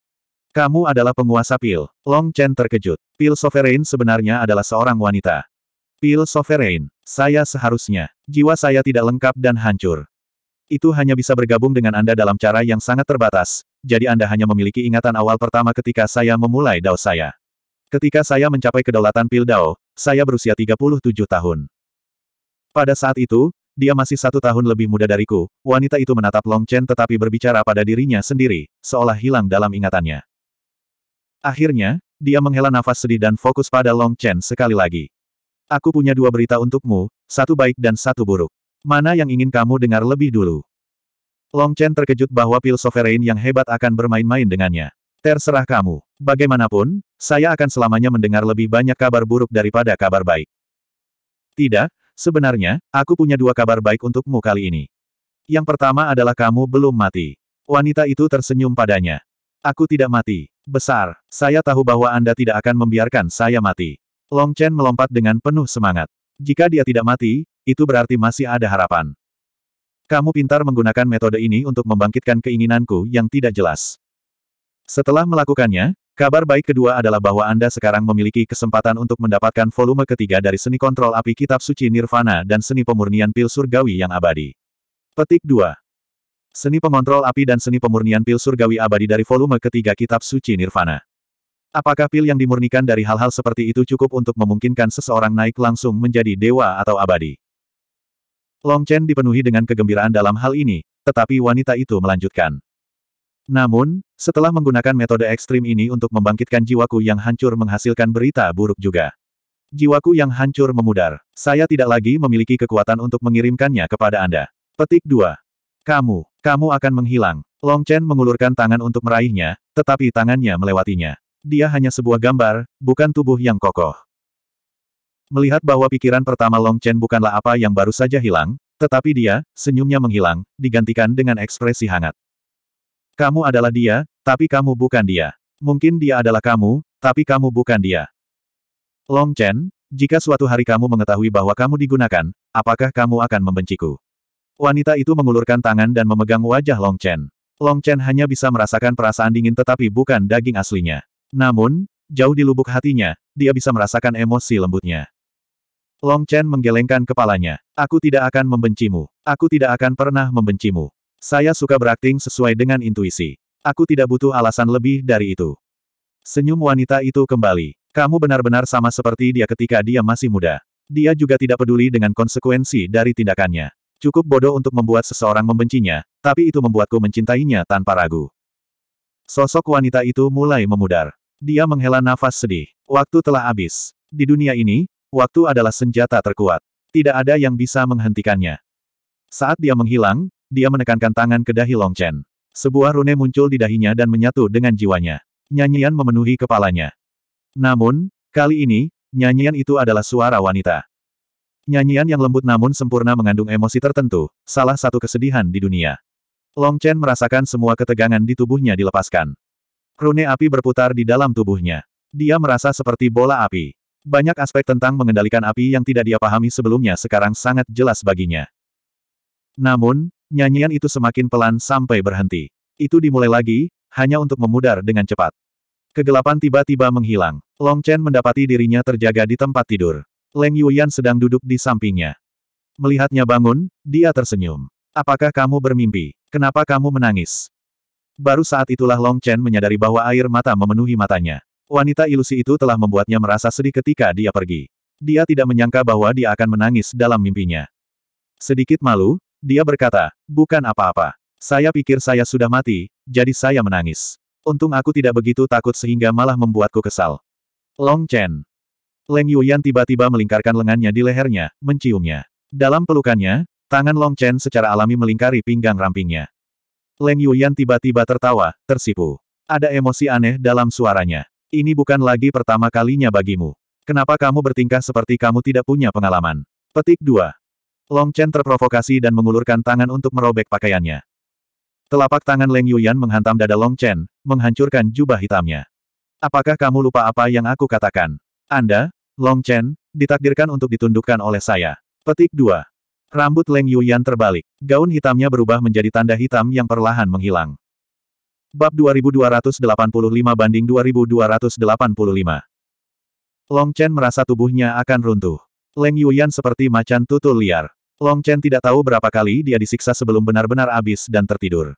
Kamu adalah penguasa Pil. Long Chen terkejut. Pil Sovereign sebenarnya adalah seorang wanita. Pil Sovereign. Saya seharusnya. Jiwa saya tidak lengkap dan hancur. Itu hanya bisa bergabung dengan Anda dalam cara yang sangat terbatas, jadi Anda hanya memiliki ingatan awal pertama ketika saya memulai Dao saya. Ketika saya mencapai kedaulatan Pil Dao, saya berusia 37 tahun. Pada saat itu, dia masih satu tahun lebih muda dariku, wanita itu menatap Long Chen tetapi berbicara pada dirinya sendiri, seolah hilang dalam ingatannya. Akhirnya, dia menghela nafas sedih dan fokus pada Long Chen sekali lagi. Aku punya dua berita untukmu, satu baik dan satu buruk. Mana yang ingin kamu dengar lebih dulu? Long Chen terkejut bahwa pil sovereign yang hebat akan bermain-main dengannya. Terserah kamu. Bagaimanapun, saya akan selamanya mendengar lebih banyak kabar buruk daripada kabar baik. Tidak, sebenarnya, aku punya dua kabar baik untukmu kali ini. Yang pertama adalah kamu belum mati. Wanita itu tersenyum padanya. Aku tidak mati. Besar, saya tahu bahwa Anda tidak akan membiarkan saya mati. Long Chen melompat dengan penuh semangat. Jika dia tidak mati, itu berarti masih ada harapan. Kamu pintar menggunakan metode ini untuk membangkitkan keinginanku yang tidak jelas. Setelah melakukannya, kabar baik kedua adalah bahwa Anda sekarang memiliki kesempatan untuk mendapatkan volume ketiga dari seni kontrol api kitab suci Nirvana dan seni pemurnian pil surgawi yang abadi. Petik 2. Seni Pengontrol Api dan Seni Pemurnian Pil Surgawi Abadi dari volume ketiga Kitab Suci Nirvana. Apakah pil yang dimurnikan dari hal-hal seperti itu cukup untuk memungkinkan seseorang naik langsung menjadi dewa atau abadi? Long Chen dipenuhi dengan kegembiraan dalam hal ini, tetapi wanita itu melanjutkan. Namun, setelah menggunakan metode ekstrim ini untuk membangkitkan jiwaku yang hancur menghasilkan berita buruk juga. Jiwaku yang hancur memudar. Saya tidak lagi memiliki kekuatan untuk mengirimkannya kepada Anda. Petik 2. Kamu. Kamu akan menghilang. Long Chen mengulurkan tangan untuk meraihnya, tetapi tangannya melewatinya. Dia hanya sebuah gambar, bukan tubuh yang kokoh. Melihat bahwa pikiran pertama Long Chen bukanlah apa yang baru saja hilang, tetapi dia, senyumnya menghilang, digantikan dengan ekspresi hangat. Kamu adalah dia, tapi kamu bukan dia. Mungkin dia adalah kamu, tapi kamu bukan dia. Long Chen, jika suatu hari kamu mengetahui bahwa kamu digunakan, apakah kamu akan membenciku? Wanita itu mengulurkan tangan dan memegang wajah Long Chen. Long Chen hanya bisa merasakan perasaan dingin tetapi bukan daging aslinya. Namun, jauh di lubuk hatinya, dia bisa merasakan emosi lembutnya. Long Chen menggelengkan kepalanya. Aku tidak akan membencimu. Aku tidak akan pernah membencimu. Saya suka berakting sesuai dengan intuisi. Aku tidak butuh alasan lebih dari itu. Senyum wanita itu kembali. Kamu benar-benar sama seperti dia ketika dia masih muda. Dia juga tidak peduli dengan konsekuensi dari tindakannya. Cukup bodoh untuk membuat seseorang membencinya, tapi itu membuatku mencintainya tanpa ragu. Sosok wanita itu mulai memudar. Dia menghela nafas sedih. Waktu telah habis. Di dunia ini, waktu adalah senjata terkuat. Tidak ada yang bisa menghentikannya. Saat dia menghilang, dia menekankan tangan ke dahi Long Chen. Sebuah rune muncul di dahinya dan menyatu dengan jiwanya. Nyanyian memenuhi kepalanya. Namun, kali ini, nyanyian itu adalah suara wanita. Nyanyian yang lembut namun sempurna mengandung emosi tertentu, salah satu kesedihan di dunia. Long Chen merasakan semua ketegangan di tubuhnya dilepaskan. Rune api berputar di dalam tubuhnya. Dia merasa seperti bola api. Banyak aspek tentang mengendalikan api yang tidak dia pahami sebelumnya sekarang sangat jelas baginya. Namun, nyanyian itu semakin pelan sampai berhenti. Itu dimulai lagi, hanya untuk memudar dengan cepat. Kegelapan tiba-tiba menghilang. Long Chen mendapati dirinya terjaga di tempat tidur. Leng Yuyan sedang duduk di sampingnya. Melihatnya bangun, dia tersenyum. Apakah kamu bermimpi? Kenapa kamu menangis? Baru saat itulah Long Chen menyadari bahwa air mata memenuhi matanya. Wanita ilusi itu telah membuatnya merasa sedih ketika dia pergi. Dia tidak menyangka bahwa dia akan menangis dalam mimpinya. Sedikit malu, dia berkata, bukan apa-apa. Saya pikir saya sudah mati, jadi saya menangis. Untung aku tidak begitu takut sehingga malah membuatku kesal. Long Chen, Leng Yuyan tiba-tiba melingkarkan lengannya di lehernya, menciumnya. Dalam pelukannya, tangan Long Chen secara alami melingkari pinggang rampingnya. Leng Yuyan tiba-tiba tertawa, tersipu. Ada emosi aneh dalam suaranya. Ini bukan lagi pertama kalinya bagimu. Kenapa kamu bertingkah seperti kamu tidak punya pengalaman? Petik 2. Long Chen terprovokasi dan mengulurkan tangan untuk merobek pakaiannya. Telapak tangan Leng Yuyan menghantam dada Long Chen, menghancurkan jubah hitamnya. Apakah kamu lupa apa yang aku katakan? Anda, Long Chen, ditakdirkan untuk ditundukkan oleh saya. Petik 2. Rambut Leng Yuyan terbalik. Gaun hitamnya berubah menjadi tanda hitam yang perlahan menghilang. Bab 2285 banding 2285. Long Chen merasa tubuhnya akan runtuh. Leng Yuyan seperti macan tutul liar. Long Chen tidak tahu berapa kali dia disiksa sebelum benar-benar habis dan tertidur.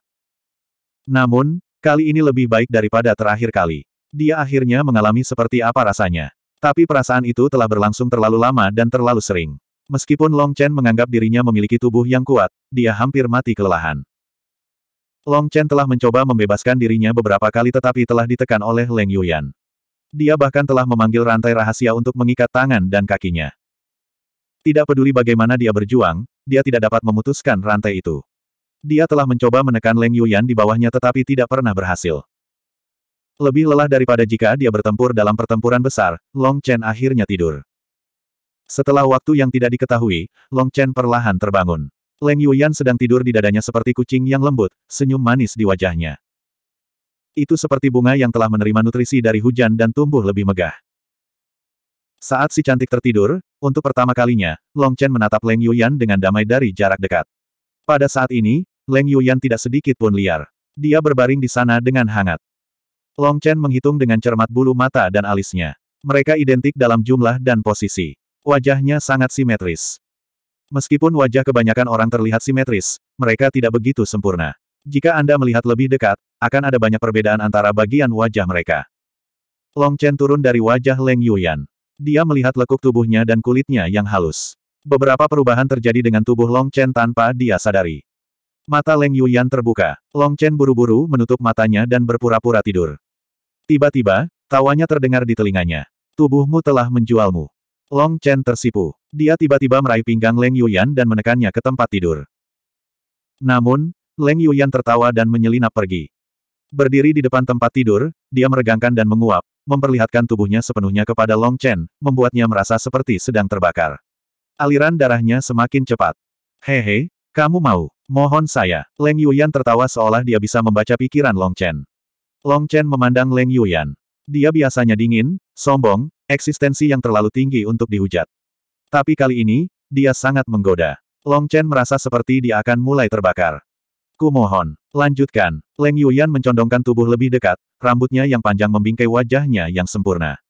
Namun, kali ini lebih baik daripada terakhir kali. Dia akhirnya mengalami seperti apa rasanya. Tapi perasaan itu telah berlangsung terlalu lama dan terlalu sering. Meskipun Long Chen menganggap dirinya memiliki tubuh yang kuat, dia hampir mati kelelahan. Long Chen telah mencoba membebaskan dirinya beberapa kali tetapi telah ditekan oleh Leng Yuyan. Dia bahkan telah memanggil rantai rahasia untuk mengikat tangan dan kakinya. Tidak peduli bagaimana dia berjuang, dia tidak dapat memutuskan rantai itu. Dia telah mencoba menekan Leng Yuyan di bawahnya tetapi tidak pernah berhasil. Lebih lelah daripada jika dia bertempur dalam pertempuran besar, Long Chen akhirnya tidur. Setelah waktu yang tidak diketahui, Long Chen perlahan terbangun. Leng Yuyan sedang tidur di dadanya seperti kucing yang lembut, senyum manis di wajahnya. Itu seperti bunga yang telah menerima nutrisi dari hujan dan tumbuh lebih megah. Saat si cantik tertidur, untuk pertama kalinya, Long Chen menatap Leng Yuyan dengan damai dari jarak dekat. Pada saat ini, Leng Yuyan tidak sedikit pun liar. Dia berbaring di sana dengan hangat. Long Chen menghitung dengan cermat bulu mata dan alisnya. Mereka identik dalam jumlah dan posisi. Wajahnya sangat simetris. Meskipun wajah kebanyakan orang terlihat simetris, mereka tidak begitu sempurna. Jika Anda melihat lebih dekat, akan ada banyak perbedaan antara bagian wajah mereka. Long Chen turun dari wajah Leng Yuyan. Dia melihat lekuk tubuhnya dan kulitnya yang halus. Beberapa perubahan terjadi dengan tubuh Long Chen tanpa dia sadari. Mata Leng Yuyan terbuka. Long Chen buru-buru menutup matanya dan berpura-pura tidur. Tiba-tiba, tawanya terdengar di telinganya. Tubuhmu telah menjualmu. Long Chen tersipu. Dia tiba-tiba meraih pinggang Leng Yuyan dan menekannya ke tempat tidur. Namun, Leng Yuyan tertawa dan menyelinap pergi. Berdiri di depan tempat tidur, dia meregangkan dan menguap, memperlihatkan tubuhnya sepenuhnya kepada Long Chen, membuatnya merasa seperti sedang terbakar. Aliran darahnya semakin cepat. Hehe, kamu mau? Mohon saya. Leng Yuyan tertawa seolah dia bisa membaca pikiran Long Chen. Long Chen memandang Leng Yuyan. Dia biasanya dingin, sombong, eksistensi yang terlalu tinggi untuk dihujat. Tapi kali ini, dia sangat menggoda. Long Chen merasa seperti dia akan mulai terbakar. Kumohon, lanjutkan. Leng Yuyan mencondongkan tubuh lebih dekat, rambutnya yang panjang membingkai wajahnya yang sempurna.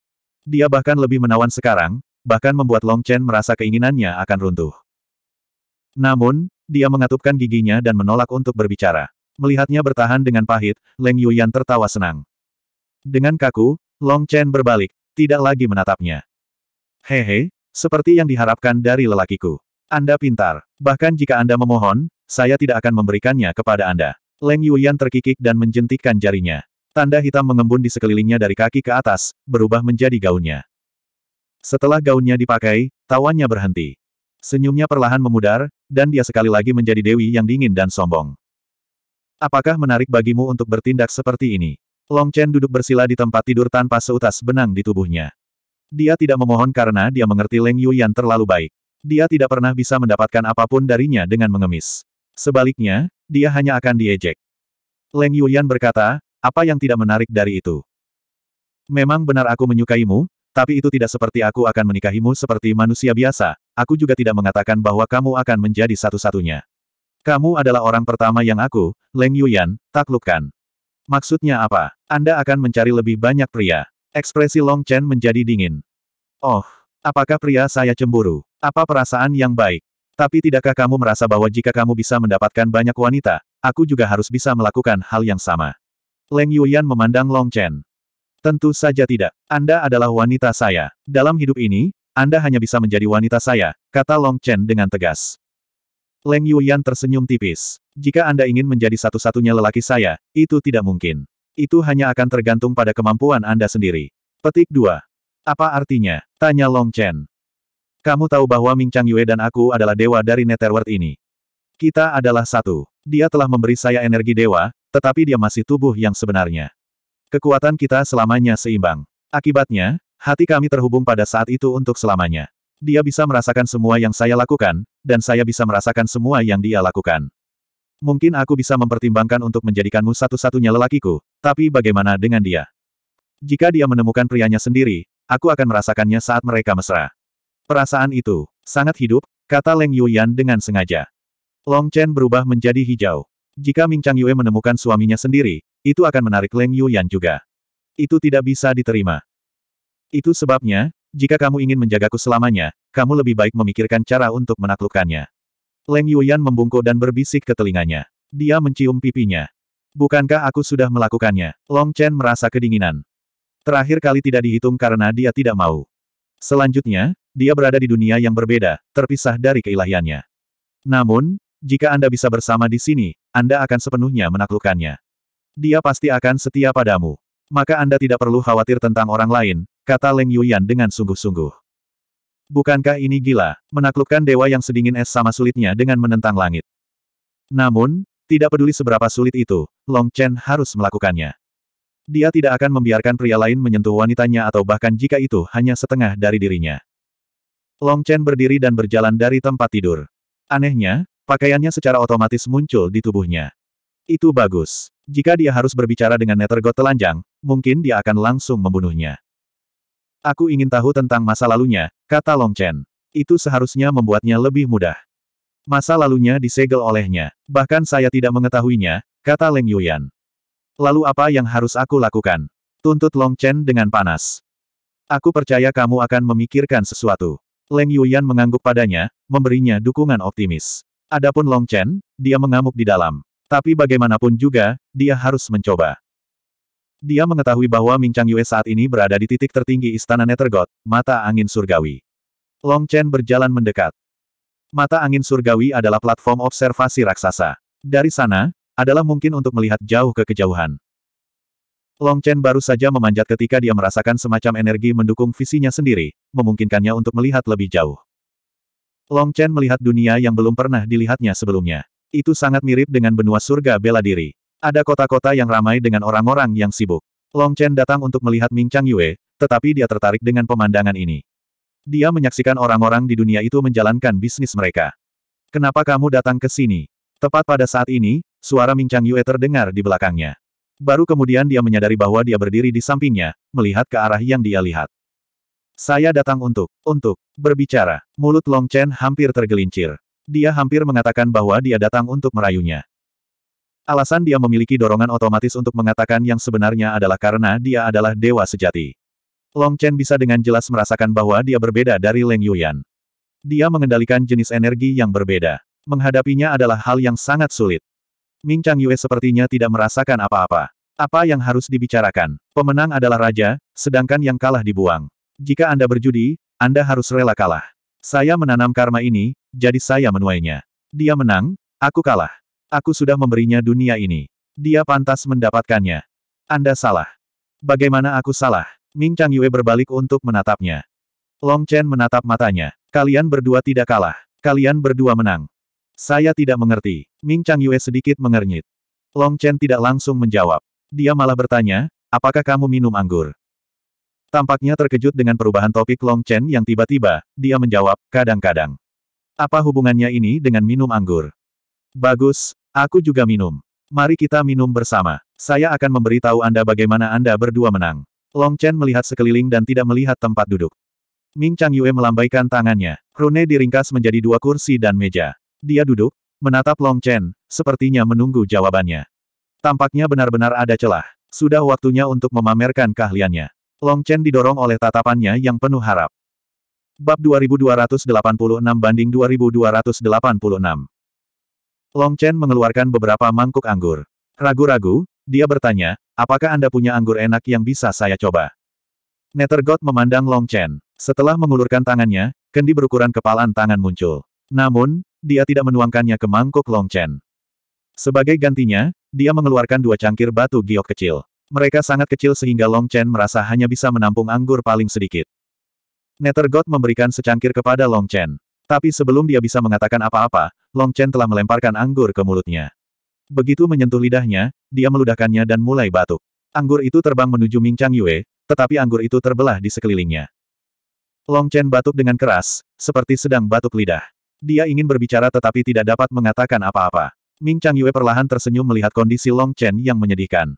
Dia bahkan lebih menawan sekarang, bahkan membuat Long Chen merasa keinginannya akan runtuh. Namun, dia mengatupkan giginya dan menolak untuk berbicara. Melihatnya bertahan dengan pahit, Leng Yuyan tertawa senang. Dengan kaku, Long Chen berbalik, tidak lagi menatapnya. Hehe, seperti yang diharapkan dari lelakiku. Anda pintar. Bahkan jika Anda memohon, saya tidak akan memberikannya kepada Anda. Leng Yuyan terkikik dan menjentikkan jarinya. Tanda hitam mengembun di sekelilingnya dari kaki ke atas, berubah menjadi gaunnya. Setelah gaunnya dipakai, tawannya berhenti. Senyumnya perlahan memudar, dan dia sekali lagi menjadi dewi yang dingin dan sombong. Apakah menarik bagimu untuk bertindak seperti ini? Long Chen duduk bersila di tempat tidur tanpa seutas benang di tubuhnya. Dia tidak memohon karena dia mengerti Leng Yuyan terlalu baik. Dia tidak pernah bisa mendapatkan apapun darinya dengan mengemis. Sebaliknya, dia hanya akan diejek. Leng Yuyan berkata, apa yang tidak menarik dari itu? Memang benar aku menyukaimu, tapi itu tidak seperti aku akan menikahimu seperti manusia biasa, aku juga tidak mengatakan bahwa kamu akan menjadi satu-satunya. Kamu adalah orang pertama yang aku, Leng Yuyan, taklukkan. Maksudnya apa? Anda akan mencari lebih banyak pria. Ekspresi Long Chen menjadi dingin. Oh, apakah pria saya cemburu? Apa perasaan yang baik? Tapi tidakkah kamu merasa bahwa jika kamu bisa mendapatkan banyak wanita, aku juga harus bisa melakukan hal yang sama? Leng Yuyan memandang Long Chen. Tentu saja tidak. Anda adalah wanita saya. Dalam hidup ini, Anda hanya bisa menjadi wanita saya, kata Long Chen dengan tegas. Leng Yuyan tersenyum tipis. Jika Anda ingin menjadi satu-satunya lelaki saya, itu tidak mungkin. Itu hanya akan tergantung pada kemampuan Anda sendiri. Petik 2. Apa artinya? Tanya Long Chen. Kamu tahu bahwa Ming Chang Yue dan aku adalah dewa dari Netherworld ini. Kita adalah satu. Dia telah memberi saya energi dewa, tetapi dia masih tubuh yang sebenarnya. Kekuatan kita selamanya seimbang. Akibatnya, hati kami terhubung pada saat itu untuk selamanya. Dia bisa merasakan semua yang saya lakukan, dan saya bisa merasakan semua yang dia lakukan. Mungkin aku bisa mempertimbangkan untuk menjadikanmu satu-satunya lelakiku, tapi bagaimana dengan dia? Jika dia menemukan prianya sendiri, aku akan merasakannya saat mereka mesra. Perasaan itu, sangat hidup, kata Leng Yuyan dengan sengaja. Long Chen berubah menjadi hijau. Jika Ming Chang Yue menemukan suaminya sendiri, itu akan menarik Leng Yuyan juga. Itu tidak bisa diterima. Itu sebabnya, jika kamu ingin menjagaku selamanya, kamu lebih baik memikirkan cara untuk menaklukkannya. Leng Yuyan membungkuk dan berbisik ke telinganya. Dia mencium pipinya. Bukankah aku sudah melakukannya? Long Chen merasa kedinginan. Terakhir kali tidak dihitung karena dia tidak mau. Selanjutnya, dia berada di dunia yang berbeda, terpisah dari keilahiannya. Namun, jika Anda bisa bersama di sini, Anda akan sepenuhnya menaklukkannya. Dia pasti akan setia padamu. Maka Anda tidak perlu khawatir tentang orang lain, kata Leng Yuyan dengan sungguh-sungguh. Bukankah ini gila, menaklukkan dewa yang sedingin es sama sulitnya dengan menentang langit. Namun, tidak peduli seberapa sulit itu, Long Chen harus melakukannya. Dia tidak akan membiarkan pria lain menyentuh wanitanya atau bahkan jika itu hanya setengah dari dirinya. Long Chen berdiri dan berjalan dari tempat tidur. Anehnya, pakaiannya secara otomatis muncul di tubuhnya. Itu bagus. Jika dia harus berbicara dengan Nethergot telanjang, mungkin dia akan langsung membunuhnya. Aku ingin tahu tentang masa lalunya, kata Long Chen. Itu seharusnya membuatnya lebih mudah. Masa lalunya disegel olehnya, bahkan saya tidak mengetahuinya, kata Leng Yuyan. Lalu apa yang harus aku lakukan? Tuntut Long Chen dengan panas. Aku percaya kamu akan memikirkan sesuatu. Leng Yuyan mengangguk padanya, memberinya dukungan optimis. Adapun Long Chen, dia mengamuk di dalam. Tapi bagaimanapun juga, dia harus mencoba. Dia mengetahui bahwa Ming Chang Yue saat ini berada di titik tertinggi istana Nethergod, mata angin surgawi. Long Chen berjalan mendekat. Mata angin surgawi adalah platform observasi raksasa. Dari sana, adalah mungkin untuk melihat jauh ke kejauhan. Long Chen baru saja memanjat ketika dia merasakan semacam energi mendukung visinya sendiri, memungkinkannya untuk melihat lebih jauh. Long Chen melihat dunia yang belum pernah dilihatnya sebelumnya. Itu sangat mirip dengan benua surga bela diri. Ada kota-kota yang ramai dengan orang-orang yang sibuk. Long Chen datang untuk melihat Ming Chang Yue, tetapi dia tertarik dengan pemandangan ini. Dia menyaksikan orang-orang di dunia itu menjalankan bisnis mereka. Kenapa kamu datang ke sini? Tepat pada saat ini, suara Ming Chang Yue terdengar di belakangnya. Baru kemudian dia menyadari bahwa dia berdiri di sampingnya, melihat ke arah yang dia lihat. Saya datang untuk, untuk, berbicara. Mulut Long Chen hampir tergelincir. Dia hampir mengatakan bahwa dia datang untuk merayunya. Alasan dia memiliki dorongan otomatis untuk mengatakan yang sebenarnya adalah karena dia adalah dewa sejati. Long Chen bisa dengan jelas merasakan bahwa dia berbeda dari Leng Yuyan. Dia mengendalikan jenis energi yang berbeda. Menghadapinya adalah hal yang sangat sulit. Ming Chang Yue sepertinya tidak merasakan apa-apa. Apa yang harus dibicarakan? Pemenang adalah raja, sedangkan yang kalah dibuang. Jika Anda berjudi, Anda harus rela kalah. Saya menanam karma ini, jadi saya menuainya. Dia menang, aku kalah. Aku sudah memberinya dunia ini. Dia pantas mendapatkannya. Anda salah. Bagaimana aku salah? Ming Chang Yue berbalik untuk menatapnya. Long Chen menatap matanya. Kalian berdua tidak kalah. Kalian berdua menang. Saya tidak mengerti. Ming Chang Yue sedikit mengernyit. Long Chen tidak langsung menjawab. Dia malah bertanya, apakah kamu minum anggur? Tampaknya terkejut dengan perubahan topik Long Chen yang tiba-tiba, dia menjawab, kadang-kadang. Apa hubungannya ini dengan minum anggur? Bagus, Aku juga minum. Mari kita minum bersama. Saya akan memberitahu Anda bagaimana Anda berdua menang. Long Chen melihat sekeliling dan tidak melihat tempat duduk. Ming Chang Yue melambaikan tangannya. Rune diringkas menjadi dua kursi dan meja. Dia duduk, menatap Long Chen, sepertinya menunggu jawabannya. Tampaknya benar-benar ada celah. Sudah waktunya untuk memamerkan keahliannya. Long Chen didorong oleh tatapannya yang penuh harap. Bab 2286 banding 2286 Long Chen mengeluarkan beberapa mangkuk anggur. Ragu-ragu, dia bertanya, apakah Anda punya anggur enak yang bisa saya coba? Nether God memandang Long Chen. Setelah mengulurkan tangannya, kendi berukuran kepalan tangan muncul. Namun, dia tidak menuangkannya ke mangkuk Long Chen. Sebagai gantinya, dia mengeluarkan dua cangkir batu giok kecil. Mereka sangat kecil sehingga Long Chen merasa hanya bisa menampung anggur paling sedikit. Nether God memberikan secangkir kepada Long Chen. Tapi sebelum dia bisa mengatakan apa-apa, Long Chen telah melemparkan anggur ke mulutnya. Begitu menyentuh lidahnya, dia meludahkannya dan mulai batuk. Anggur itu terbang menuju Ming Chang Yue, tetapi anggur itu terbelah di sekelilingnya. Long Chen batuk dengan keras, seperti sedang batuk lidah. Dia ingin berbicara tetapi tidak dapat mengatakan apa-apa. Ming Chang Yue perlahan tersenyum melihat kondisi Long Chen yang menyedihkan.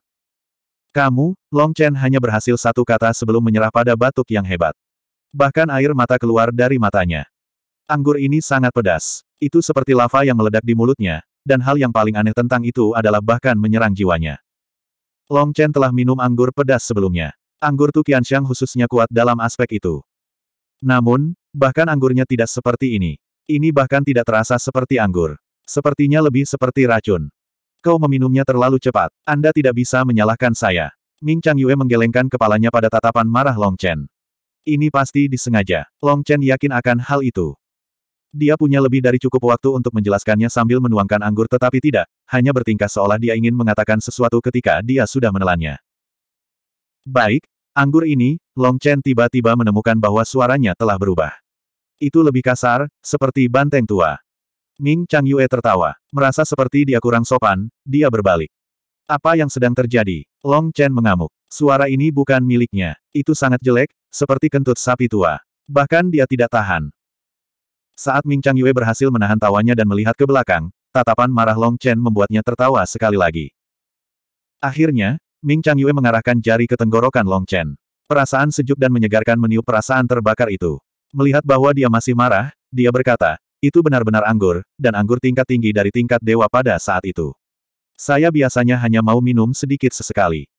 Kamu, Long Chen hanya berhasil satu kata sebelum menyerah pada batuk yang hebat. Bahkan air mata keluar dari matanya. Anggur ini sangat pedas. Itu seperti lava yang meledak di mulutnya, dan hal yang paling aneh tentang itu adalah bahkan menyerang jiwanya. Long Chen telah minum anggur pedas sebelumnya. Anggur Tukian Shang khususnya kuat dalam aspek itu. Namun, bahkan anggurnya tidak seperti ini. Ini bahkan tidak terasa seperti anggur. Sepertinya lebih seperti racun. Kau meminumnya terlalu cepat. Anda tidak bisa menyalahkan saya. Ming Chang Yue menggelengkan kepalanya pada tatapan marah Long Chen. Ini pasti disengaja. Long Chen yakin akan hal itu. Dia punya lebih dari cukup waktu untuk menjelaskannya sambil menuangkan anggur tetapi tidak, hanya bertingkah seolah dia ingin mengatakan sesuatu ketika dia sudah menelannya. Baik, anggur ini, Long Chen tiba-tiba menemukan bahwa suaranya telah berubah. Itu lebih kasar, seperti banteng tua. Ming Chang Yue tertawa. Merasa seperti dia kurang sopan, dia berbalik. Apa yang sedang terjadi? Long Chen mengamuk. Suara ini bukan miliknya. Itu sangat jelek, seperti kentut sapi tua. Bahkan dia tidak tahan. Saat Ming Chang Yue berhasil menahan tawanya dan melihat ke belakang, tatapan marah Long Chen membuatnya tertawa sekali lagi. Akhirnya, Ming Chang Yue mengarahkan jari ke tenggorokan Long Chen. Perasaan sejuk dan menyegarkan meniup perasaan terbakar itu. Melihat bahwa dia masih marah, dia berkata, itu benar-benar anggur, dan anggur tingkat tinggi dari tingkat dewa pada saat itu. Saya biasanya hanya mau minum sedikit sesekali.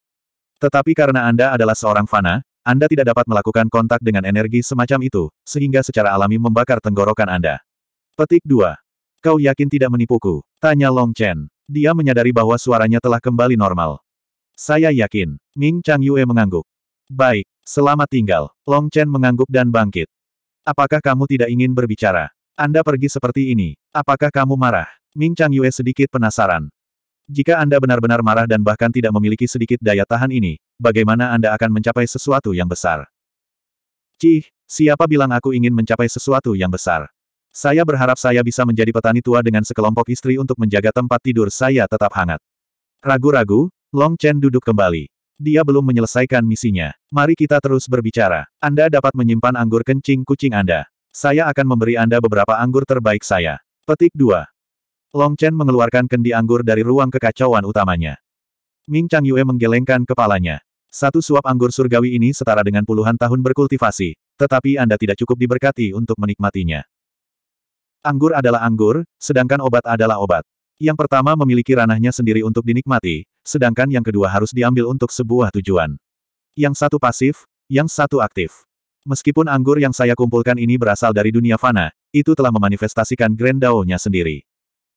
Tetapi karena Anda adalah seorang fana, anda tidak dapat melakukan kontak dengan energi semacam itu, sehingga secara alami membakar tenggorokan Anda. Petik 2. Kau yakin tidak menipuku? Tanya Long Chen. Dia menyadari bahwa suaranya telah kembali normal. Saya yakin. Ming Chang Yue mengangguk. Baik, selamat tinggal. Long Chen mengangguk dan bangkit. Apakah kamu tidak ingin berbicara? Anda pergi seperti ini. Apakah kamu marah? Ming Chang Yue sedikit penasaran. Jika Anda benar-benar marah dan bahkan tidak memiliki sedikit daya tahan ini, bagaimana Anda akan mencapai sesuatu yang besar? Cih, siapa bilang aku ingin mencapai sesuatu yang besar? Saya berharap saya bisa menjadi petani tua dengan sekelompok istri untuk menjaga tempat tidur saya tetap hangat. Ragu-ragu, Long Chen duduk kembali. Dia belum menyelesaikan misinya. Mari kita terus berbicara. Anda dapat menyimpan anggur kencing kucing Anda. Saya akan memberi Anda beberapa anggur terbaik saya. Petik 2. Long Chen mengeluarkan kendi anggur dari ruang kekacauan utamanya. Ming Chang Yue menggelengkan kepalanya. Satu suap anggur surgawi ini setara dengan puluhan tahun berkultivasi, tetapi Anda tidak cukup diberkati untuk menikmatinya. Anggur adalah anggur, sedangkan obat adalah obat. Yang pertama memiliki ranahnya sendiri untuk dinikmati, sedangkan yang kedua harus diambil untuk sebuah tujuan. Yang satu pasif, yang satu aktif. Meskipun anggur yang saya kumpulkan ini berasal dari dunia fana, itu telah memanifestasikan Grand Dao-nya sendiri.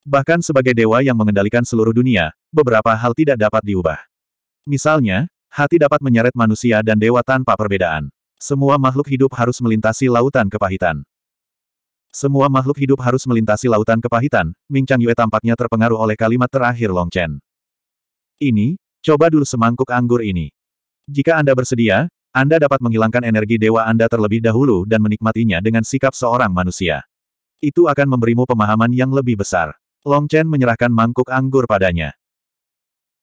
Bahkan sebagai dewa yang mengendalikan seluruh dunia, beberapa hal tidak dapat diubah. Misalnya, hati dapat menyeret manusia dan dewa tanpa perbedaan. Semua makhluk hidup harus melintasi lautan kepahitan. Semua makhluk hidup harus melintasi lautan kepahitan, Ming Chang Yue tampaknya terpengaruh oleh kalimat terakhir Long Chen. Ini, coba dulu semangkuk anggur ini. Jika Anda bersedia, Anda dapat menghilangkan energi dewa Anda terlebih dahulu dan menikmatinya dengan sikap seorang manusia. Itu akan memberimu pemahaman yang lebih besar. Long Chen menyerahkan mangkuk anggur padanya.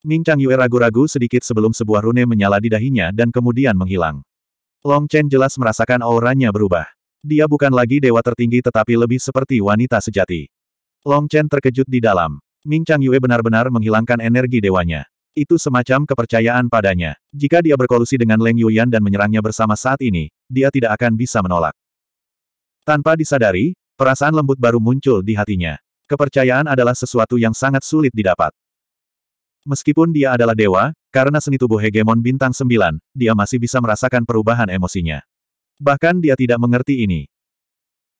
Ming Chang Yue ragu-ragu sedikit sebelum sebuah rune menyala di dahinya dan kemudian menghilang. Long Chen jelas merasakan auranya berubah. Dia bukan lagi dewa tertinggi tetapi lebih seperti wanita sejati. Long Chen terkejut di dalam. Ming Chang Yue benar-benar menghilangkan energi dewanya. Itu semacam kepercayaan padanya. Jika dia berkolusi dengan Leng Yuyan dan menyerangnya bersama saat ini, dia tidak akan bisa menolak. Tanpa disadari, perasaan lembut baru muncul di hatinya. Kepercayaan adalah sesuatu yang sangat sulit didapat. Meskipun dia adalah dewa, karena seni tubuh hegemon bintang sembilan, dia masih bisa merasakan perubahan emosinya. Bahkan dia tidak mengerti ini.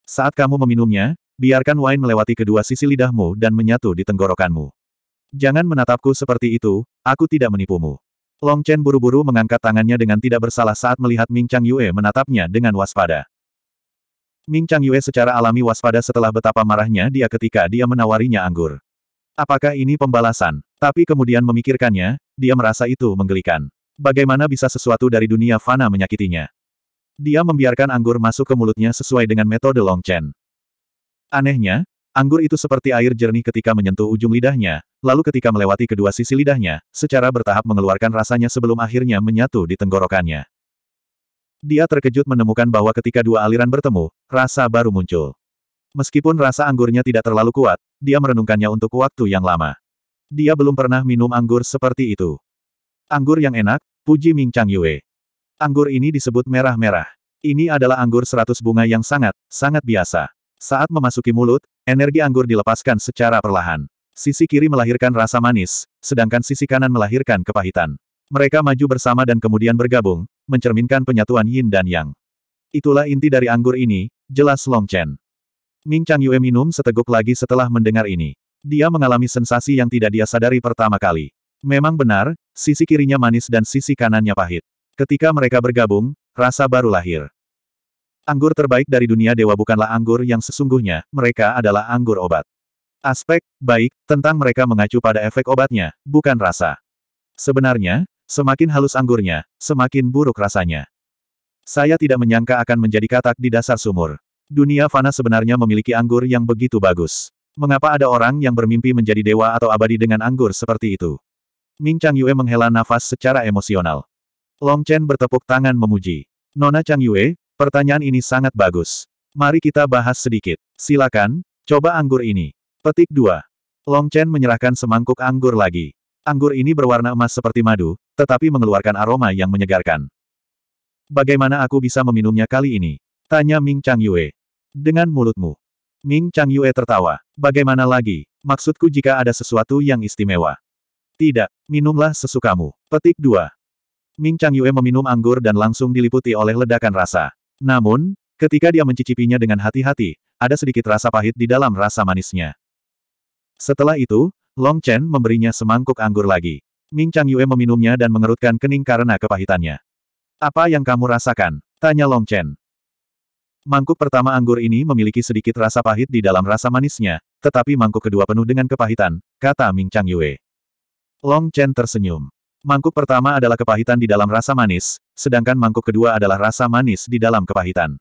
Saat kamu meminumnya, biarkan wine melewati kedua sisi lidahmu dan menyatu di tenggorokanmu. Jangan menatapku seperti itu, aku tidak menipumu. Long Chen buru-buru mengangkat tangannya dengan tidak bersalah saat melihat Ming Chang Yue menatapnya dengan waspada. Ming Chang Yue secara alami waspada setelah betapa marahnya dia ketika dia menawarinya anggur. Apakah ini pembalasan? Tapi kemudian memikirkannya, dia merasa itu menggelikan. Bagaimana bisa sesuatu dari dunia fana menyakitinya? Dia membiarkan anggur masuk ke mulutnya sesuai dengan metode Long Chen. Anehnya, anggur itu seperti air jernih ketika menyentuh ujung lidahnya, lalu ketika melewati kedua sisi lidahnya, secara bertahap mengeluarkan rasanya sebelum akhirnya menyatu di tenggorokannya. Dia terkejut menemukan bahwa ketika dua aliran bertemu, rasa baru muncul. Meskipun rasa anggurnya tidak terlalu kuat, dia merenungkannya untuk waktu yang lama. Dia belum pernah minum anggur seperti itu. Anggur yang enak, puji Ming Chang Yue. Anggur ini disebut merah-merah. Ini adalah anggur seratus bunga yang sangat, sangat biasa. Saat memasuki mulut, energi anggur dilepaskan secara perlahan. Sisi kiri melahirkan rasa manis, sedangkan sisi kanan melahirkan kepahitan. Mereka maju bersama dan kemudian bergabung, mencerminkan penyatuan yin dan yang. Itulah inti dari anggur ini, jelas Long Chen. Ming Chang Yue minum seteguk lagi setelah mendengar ini. Dia mengalami sensasi yang tidak dia sadari pertama kali. Memang benar, sisi kirinya manis dan sisi kanannya pahit. Ketika mereka bergabung, rasa baru lahir. Anggur terbaik dari dunia dewa bukanlah anggur yang sesungguhnya, mereka adalah anggur obat. Aspek, baik, tentang mereka mengacu pada efek obatnya, bukan rasa. Sebenarnya, Semakin halus anggurnya, semakin buruk rasanya. Saya tidak menyangka akan menjadi katak di dasar sumur. Dunia fana sebenarnya memiliki anggur yang begitu bagus. Mengapa ada orang yang bermimpi menjadi dewa atau abadi dengan anggur seperti itu? Ming Chang Yue menghela nafas secara emosional. Long Chen bertepuk tangan memuji. Nona Chang Yue, pertanyaan ini sangat bagus. Mari kita bahas sedikit. Silakan, coba anggur ini. Petik 2. Long Chen menyerahkan semangkuk anggur lagi. Anggur ini berwarna emas seperti madu, tetapi mengeluarkan aroma yang menyegarkan. Bagaimana aku bisa meminumnya kali ini? Tanya Ming Chang Yue. Dengan mulutmu. Ming Chang Yue tertawa. Bagaimana lagi? Maksudku jika ada sesuatu yang istimewa. Tidak, minumlah sesukamu. Petik 2. Ming Chang Yue meminum anggur dan langsung diliputi oleh ledakan rasa. Namun, ketika dia mencicipinya dengan hati-hati, ada sedikit rasa pahit di dalam rasa manisnya. Setelah itu, Long Chen memberinya semangkuk anggur lagi. Ming Chang Yue meminumnya dan mengerutkan kening karena kepahitannya. Apa yang kamu rasakan? Tanya Long Chen. Mangkuk pertama anggur ini memiliki sedikit rasa pahit di dalam rasa manisnya, tetapi mangkuk kedua penuh dengan kepahitan, kata Ming Chang Yue. Long Chen tersenyum. Mangkuk pertama adalah kepahitan di dalam rasa manis, sedangkan mangkuk kedua adalah rasa manis di dalam kepahitan.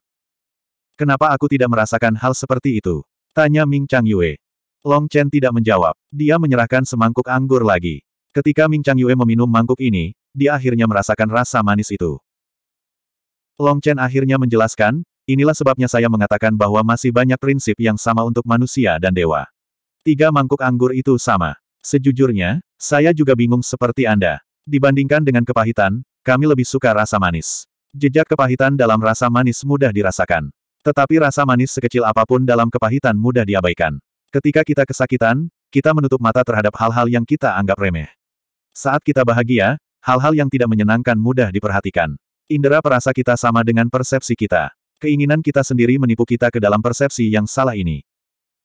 Kenapa aku tidak merasakan hal seperti itu? Tanya Ming Chang Yue. Long Chen tidak menjawab. Dia menyerahkan semangkuk anggur lagi. Ketika Ming Chang Yue meminum mangkuk ini, dia akhirnya merasakan rasa manis itu. Long Chen akhirnya menjelaskan, inilah sebabnya saya mengatakan bahwa masih banyak prinsip yang sama untuk manusia dan dewa. Tiga mangkuk anggur itu sama. Sejujurnya, saya juga bingung seperti Anda. Dibandingkan dengan kepahitan, kami lebih suka rasa manis. Jejak kepahitan dalam rasa manis mudah dirasakan. Tetapi rasa manis sekecil apapun dalam kepahitan mudah diabaikan. Ketika kita kesakitan, kita menutup mata terhadap hal-hal yang kita anggap remeh. Saat kita bahagia, hal-hal yang tidak menyenangkan mudah diperhatikan. Indera perasa kita sama dengan persepsi kita. Keinginan kita sendiri menipu kita ke dalam persepsi yang salah ini.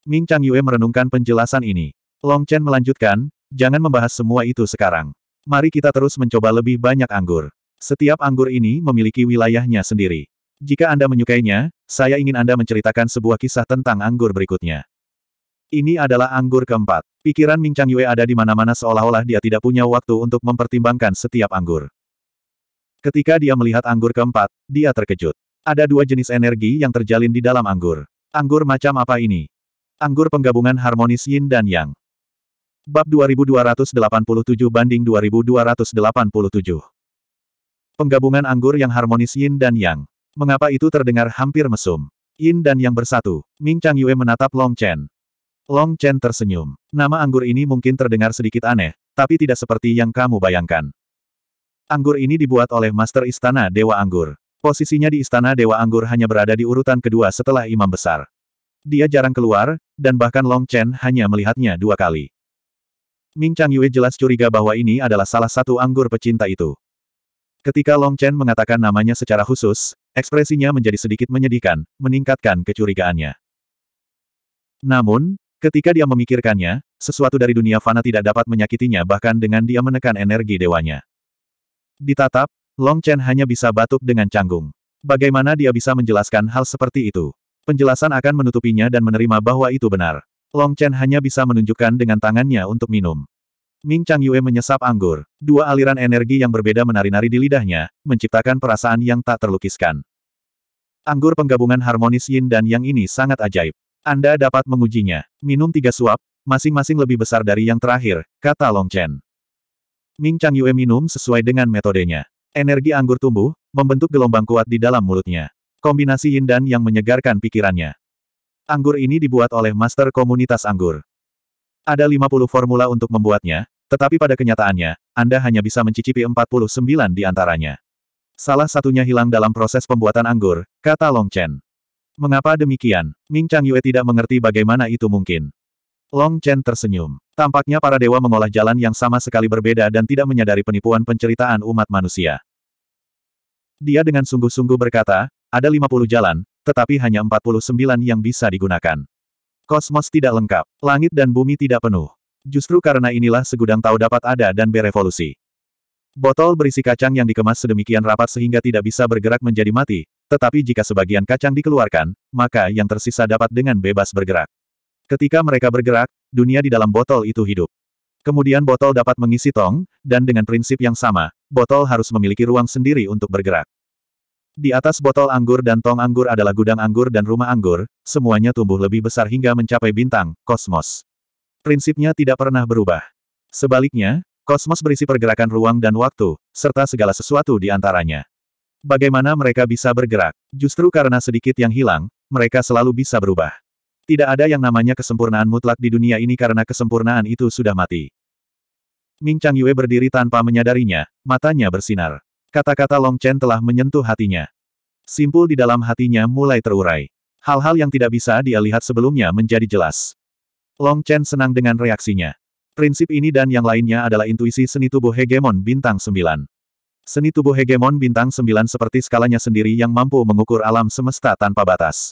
Ming Chang Yue merenungkan penjelasan ini. Long Chen melanjutkan, jangan membahas semua itu sekarang. Mari kita terus mencoba lebih banyak anggur. Setiap anggur ini memiliki wilayahnya sendiri. Jika Anda menyukainya, saya ingin Anda menceritakan sebuah kisah tentang anggur berikutnya. Ini adalah anggur keempat. Pikiran Ming Chang Yue ada di mana-mana seolah-olah dia tidak punya waktu untuk mempertimbangkan setiap anggur. Ketika dia melihat anggur keempat, dia terkejut. Ada dua jenis energi yang terjalin di dalam anggur. Anggur macam apa ini? Anggur penggabungan harmonis Yin dan Yang. Bab 2287 banding 2287. Penggabungan anggur yang harmonis Yin dan Yang. Mengapa itu terdengar hampir mesum? Yin dan Yang bersatu. Ming Chang Yue menatap Long Chen. Long Chen tersenyum. Nama anggur ini mungkin terdengar sedikit aneh, tapi tidak seperti yang kamu bayangkan. Anggur ini dibuat oleh Master Istana Dewa Anggur. Posisinya di Istana Dewa Anggur hanya berada di urutan kedua setelah Imam Besar. Dia jarang keluar, dan bahkan Long Chen hanya melihatnya dua kali. Ming Chang Yue jelas curiga bahwa ini adalah salah satu anggur pecinta itu. Ketika Long Chen mengatakan namanya secara khusus, ekspresinya menjadi sedikit menyedihkan, meningkatkan kecurigaannya. Namun, Ketika dia memikirkannya, sesuatu dari dunia fana tidak dapat menyakitinya bahkan dengan dia menekan energi dewanya. Ditatap, Long Chen hanya bisa batuk dengan canggung. Bagaimana dia bisa menjelaskan hal seperti itu? Penjelasan akan menutupinya dan menerima bahwa itu benar. Long Chen hanya bisa menunjukkan dengan tangannya untuk minum. Ming Chang Yue menyesap anggur. Dua aliran energi yang berbeda menari-nari di lidahnya, menciptakan perasaan yang tak terlukiskan. Anggur penggabungan harmonis yin dan yang ini sangat ajaib. Anda dapat mengujinya. Minum tiga suap, masing-masing lebih besar dari yang terakhir, kata Long Chen. Ming Chang Yue minum sesuai dengan metodenya. Energi anggur tumbuh, membentuk gelombang kuat di dalam mulutnya. Kombinasi yin dan yang menyegarkan pikirannya. Anggur ini dibuat oleh master komunitas anggur. Ada 50 formula untuk membuatnya, tetapi pada kenyataannya, Anda hanya bisa mencicipi 49 di antaranya. Salah satunya hilang dalam proses pembuatan anggur, kata Long Chen. Mengapa demikian? Ming Chang Yue tidak mengerti bagaimana itu mungkin. Long Chen tersenyum. Tampaknya para dewa mengolah jalan yang sama sekali berbeda dan tidak menyadari penipuan penceritaan umat manusia. Dia dengan sungguh-sungguh berkata, ada 50 jalan, tetapi hanya 49 yang bisa digunakan. Kosmos tidak lengkap, langit dan bumi tidak penuh. Justru karena inilah segudang tahu dapat ada dan berevolusi. Botol berisi kacang yang dikemas sedemikian rapat sehingga tidak bisa bergerak menjadi mati, tetapi jika sebagian kacang dikeluarkan, maka yang tersisa dapat dengan bebas bergerak. Ketika mereka bergerak, dunia di dalam botol itu hidup. Kemudian botol dapat mengisi tong, dan dengan prinsip yang sama, botol harus memiliki ruang sendiri untuk bergerak. Di atas botol anggur dan tong anggur adalah gudang anggur dan rumah anggur, semuanya tumbuh lebih besar hingga mencapai bintang, kosmos. Prinsipnya tidak pernah berubah. Sebaliknya, kosmos berisi pergerakan ruang dan waktu, serta segala sesuatu di antaranya bagaimana mereka bisa bergerak. Justru karena sedikit yang hilang, mereka selalu bisa berubah. Tidak ada yang namanya kesempurnaan mutlak di dunia ini karena kesempurnaan itu sudah mati. Ming Chang Yue berdiri tanpa menyadarinya, matanya bersinar. Kata-kata Long Chen telah menyentuh hatinya. Simpul di dalam hatinya mulai terurai. Hal-hal yang tidak bisa dia lihat sebelumnya menjadi jelas. Long Chen senang dengan reaksinya. Prinsip ini dan yang lainnya adalah intuisi seni tubuh hegemon bintang 9. Seni tubuh hegemon bintang sembilan seperti skalanya sendiri yang mampu mengukur alam semesta tanpa batas.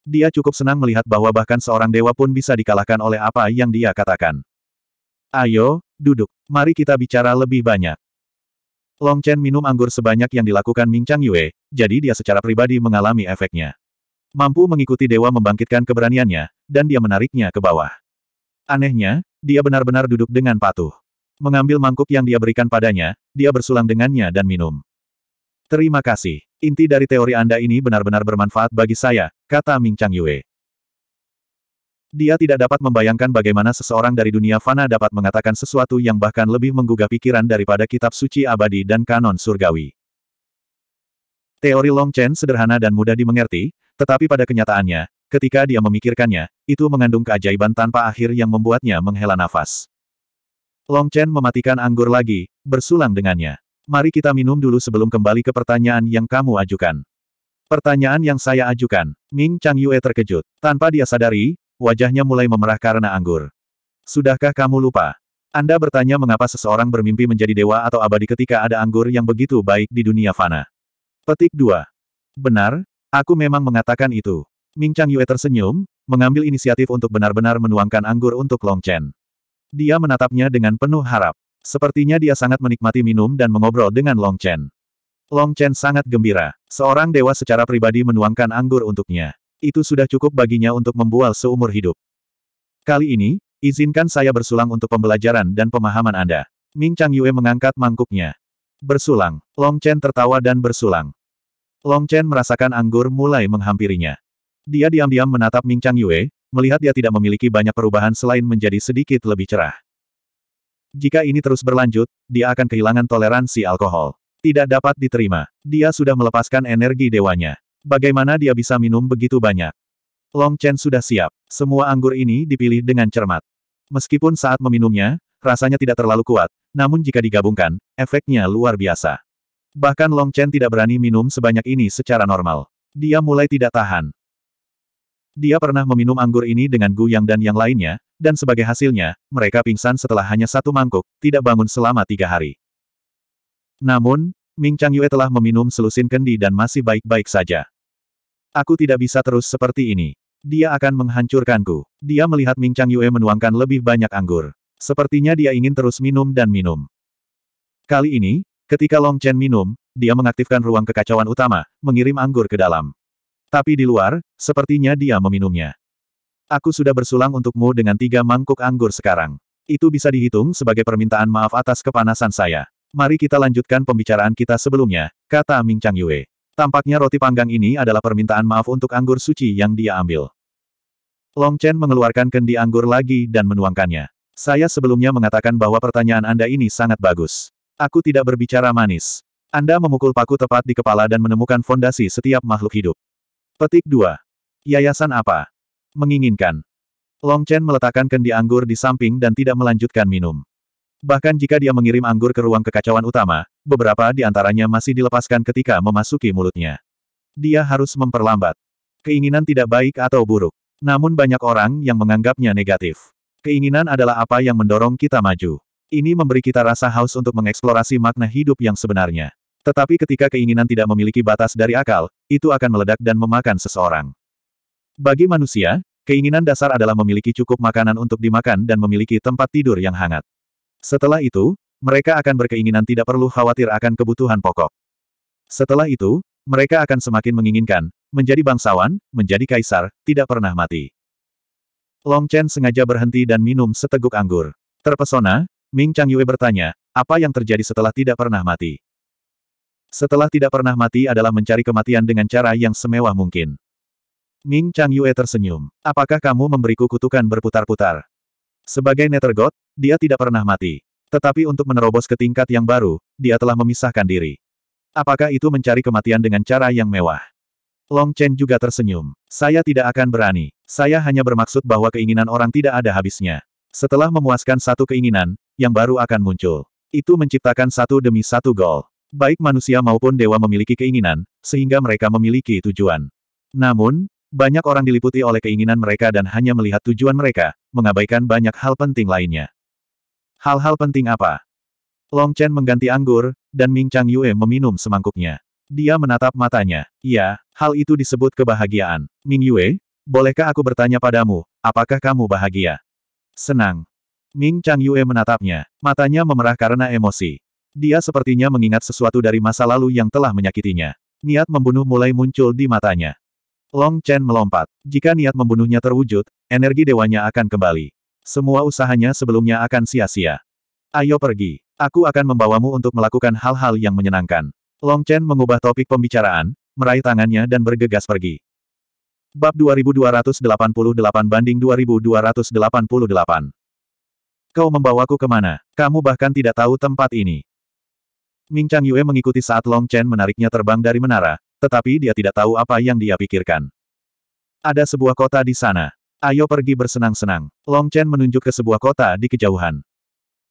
Dia cukup senang melihat bahwa bahkan seorang dewa pun bisa dikalahkan oleh apa yang dia katakan. Ayo, duduk. Mari kita bicara lebih banyak. Long Chen minum anggur sebanyak yang dilakukan Ming Chang Yue, jadi dia secara pribadi mengalami efeknya. Mampu mengikuti dewa membangkitkan keberaniannya, dan dia menariknya ke bawah. Anehnya, dia benar-benar duduk dengan patuh. Mengambil mangkuk yang dia berikan padanya, dia bersulang dengannya dan minum. Terima kasih. Inti dari teori Anda ini benar-benar bermanfaat bagi saya, kata Ming Chang Yue. Dia tidak dapat membayangkan bagaimana seseorang dari dunia fana dapat mengatakan sesuatu yang bahkan lebih menggugah pikiran daripada kitab suci abadi dan kanon surgawi. Teori Long Chen sederhana dan mudah dimengerti, tetapi pada kenyataannya, ketika dia memikirkannya, itu mengandung keajaiban tanpa akhir yang membuatnya menghela nafas. Long Chen mematikan anggur lagi, bersulang dengannya. Mari kita minum dulu sebelum kembali ke pertanyaan yang kamu ajukan. Pertanyaan yang saya ajukan, Ming Chang Yue terkejut. Tanpa dia sadari, wajahnya mulai memerah karena anggur. Sudahkah kamu lupa? Anda bertanya mengapa seseorang bermimpi menjadi dewa atau abadi ketika ada anggur yang begitu baik di dunia fana. Petik 2. Benar, aku memang mengatakan itu. Ming Chang Yue tersenyum, mengambil inisiatif untuk benar-benar menuangkan anggur untuk Long Chen. Dia menatapnya dengan penuh harap. Sepertinya dia sangat menikmati minum dan mengobrol dengan Long Chen. Long Chen sangat gembira. Seorang dewa secara pribadi menuangkan anggur untuknya. Itu sudah cukup baginya untuk membual seumur hidup. Kali ini, izinkan saya bersulang untuk pembelajaran dan pemahaman Anda. Ming Chang Yue mengangkat mangkuknya. Bersulang. Long Chen tertawa dan bersulang. Long Chen merasakan anggur mulai menghampirinya. Dia diam-diam menatap Ming Chang Yue, melihat dia tidak memiliki banyak perubahan selain menjadi sedikit lebih cerah. Jika ini terus berlanjut, dia akan kehilangan toleransi alkohol. Tidak dapat diterima. Dia sudah melepaskan energi dewanya. Bagaimana dia bisa minum begitu banyak? Long Chen sudah siap. Semua anggur ini dipilih dengan cermat. Meskipun saat meminumnya, rasanya tidak terlalu kuat, namun jika digabungkan, efeknya luar biasa. Bahkan Long Chen tidak berani minum sebanyak ini secara normal. Dia mulai tidak tahan. Dia pernah meminum anggur ini dengan Gu Yang dan yang lainnya, dan sebagai hasilnya, mereka pingsan setelah hanya satu mangkuk, tidak bangun selama tiga hari. Namun, Ming Chang Yue telah meminum selusin kendi dan masih baik-baik saja. Aku tidak bisa terus seperti ini. Dia akan menghancurkanku. Dia melihat Ming Chang Yue menuangkan lebih banyak anggur. Sepertinya dia ingin terus minum dan minum. Kali ini, ketika Long Chen minum, dia mengaktifkan ruang kekacauan utama, mengirim anggur ke dalam. Tapi di luar, sepertinya dia meminumnya. Aku sudah bersulang untukmu dengan tiga mangkuk anggur sekarang. Itu bisa dihitung sebagai permintaan maaf atas kepanasan saya. Mari kita lanjutkan pembicaraan kita sebelumnya, kata Ming Chang Yue. Tampaknya roti panggang ini adalah permintaan maaf untuk anggur suci yang dia ambil. Long Chen mengeluarkan kendi anggur lagi dan menuangkannya. Saya sebelumnya mengatakan bahwa pertanyaan Anda ini sangat bagus. Aku tidak berbicara manis. Anda memukul paku tepat di kepala dan menemukan fondasi setiap makhluk hidup. Petik 2. Yayasan apa? Menginginkan. Long Chen meletakkan kendi anggur di samping dan tidak melanjutkan minum. Bahkan jika dia mengirim anggur ke ruang kekacauan utama, beberapa di antaranya masih dilepaskan ketika memasuki mulutnya. Dia harus memperlambat. Keinginan tidak baik atau buruk. Namun banyak orang yang menganggapnya negatif. Keinginan adalah apa yang mendorong kita maju. Ini memberi kita rasa haus untuk mengeksplorasi makna hidup yang sebenarnya. Tetapi ketika keinginan tidak memiliki batas dari akal, itu akan meledak dan memakan seseorang. Bagi manusia, keinginan dasar adalah memiliki cukup makanan untuk dimakan dan memiliki tempat tidur yang hangat. Setelah itu, mereka akan berkeinginan tidak perlu khawatir akan kebutuhan pokok. Setelah itu, mereka akan semakin menginginkan, menjadi bangsawan, menjadi kaisar, tidak pernah mati. Long Chen sengaja berhenti dan minum seteguk anggur. Terpesona, Ming Chang Yue bertanya, apa yang terjadi setelah tidak pernah mati? Setelah tidak pernah mati adalah mencari kematian dengan cara yang semewah mungkin. Ming Chang Yue tersenyum. Apakah kamu memberiku kutukan berputar-putar? Sebagai netergot, dia tidak pernah mati. Tetapi untuk menerobos ke tingkat yang baru, dia telah memisahkan diri. Apakah itu mencari kematian dengan cara yang mewah? Long Chen juga tersenyum. Saya tidak akan berani. Saya hanya bermaksud bahwa keinginan orang tidak ada habisnya. Setelah memuaskan satu keinginan, yang baru akan muncul. Itu menciptakan satu demi satu gol. Baik manusia maupun dewa memiliki keinginan, sehingga mereka memiliki tujuan. Namun, banyak orang diliputi oleh keinginan mereka dan hanya melihat tujuan mereka, mengabaikan banyak hal penting lainnya. Hal-hal penting apa? Long Chen mengganti anggur, dan Ming Chang Yue meminum semangkuknya. Dia menatap matanya. Ya, hal itu disebut kebahagiaan. Ming Yue, bolehkah aku bertanya padamu, apakah kamu bahagia? Senang. Ming Chang Yue menatapnya. Matanya memerah karena emosi. Dia sepertinya mengingat sesuatu dari masa lalu yang telah menyakitinya. Niat membunuh mulai muncul di matanya. Long Chen melompat. Jika niat membunuhnya terwujud, energi dewanya akan kembali. Semua usahanya sebelumnya akan sia-sia. Ayo pergi. Aku akan membawamu untuk melakukan hal-hal yang menyenangkan. Long Chen mengubah topik pembicaraan, meraih tangannya dan bergegas pergi. Bab 2288 banding 2288. Kau membawaku kemana? Kamu bahkan tidak tahu tempat ini. Ming Chang Yue mengikuti saat Long Chen menariknya terbang dari menara, tetapi dia tidak tahu apa yang dia pikirkan. Ada sebuah kota di sana. Ayo pergi bersenang-senang. Long Chen menunjuk ke sebuah kota di kejauhan.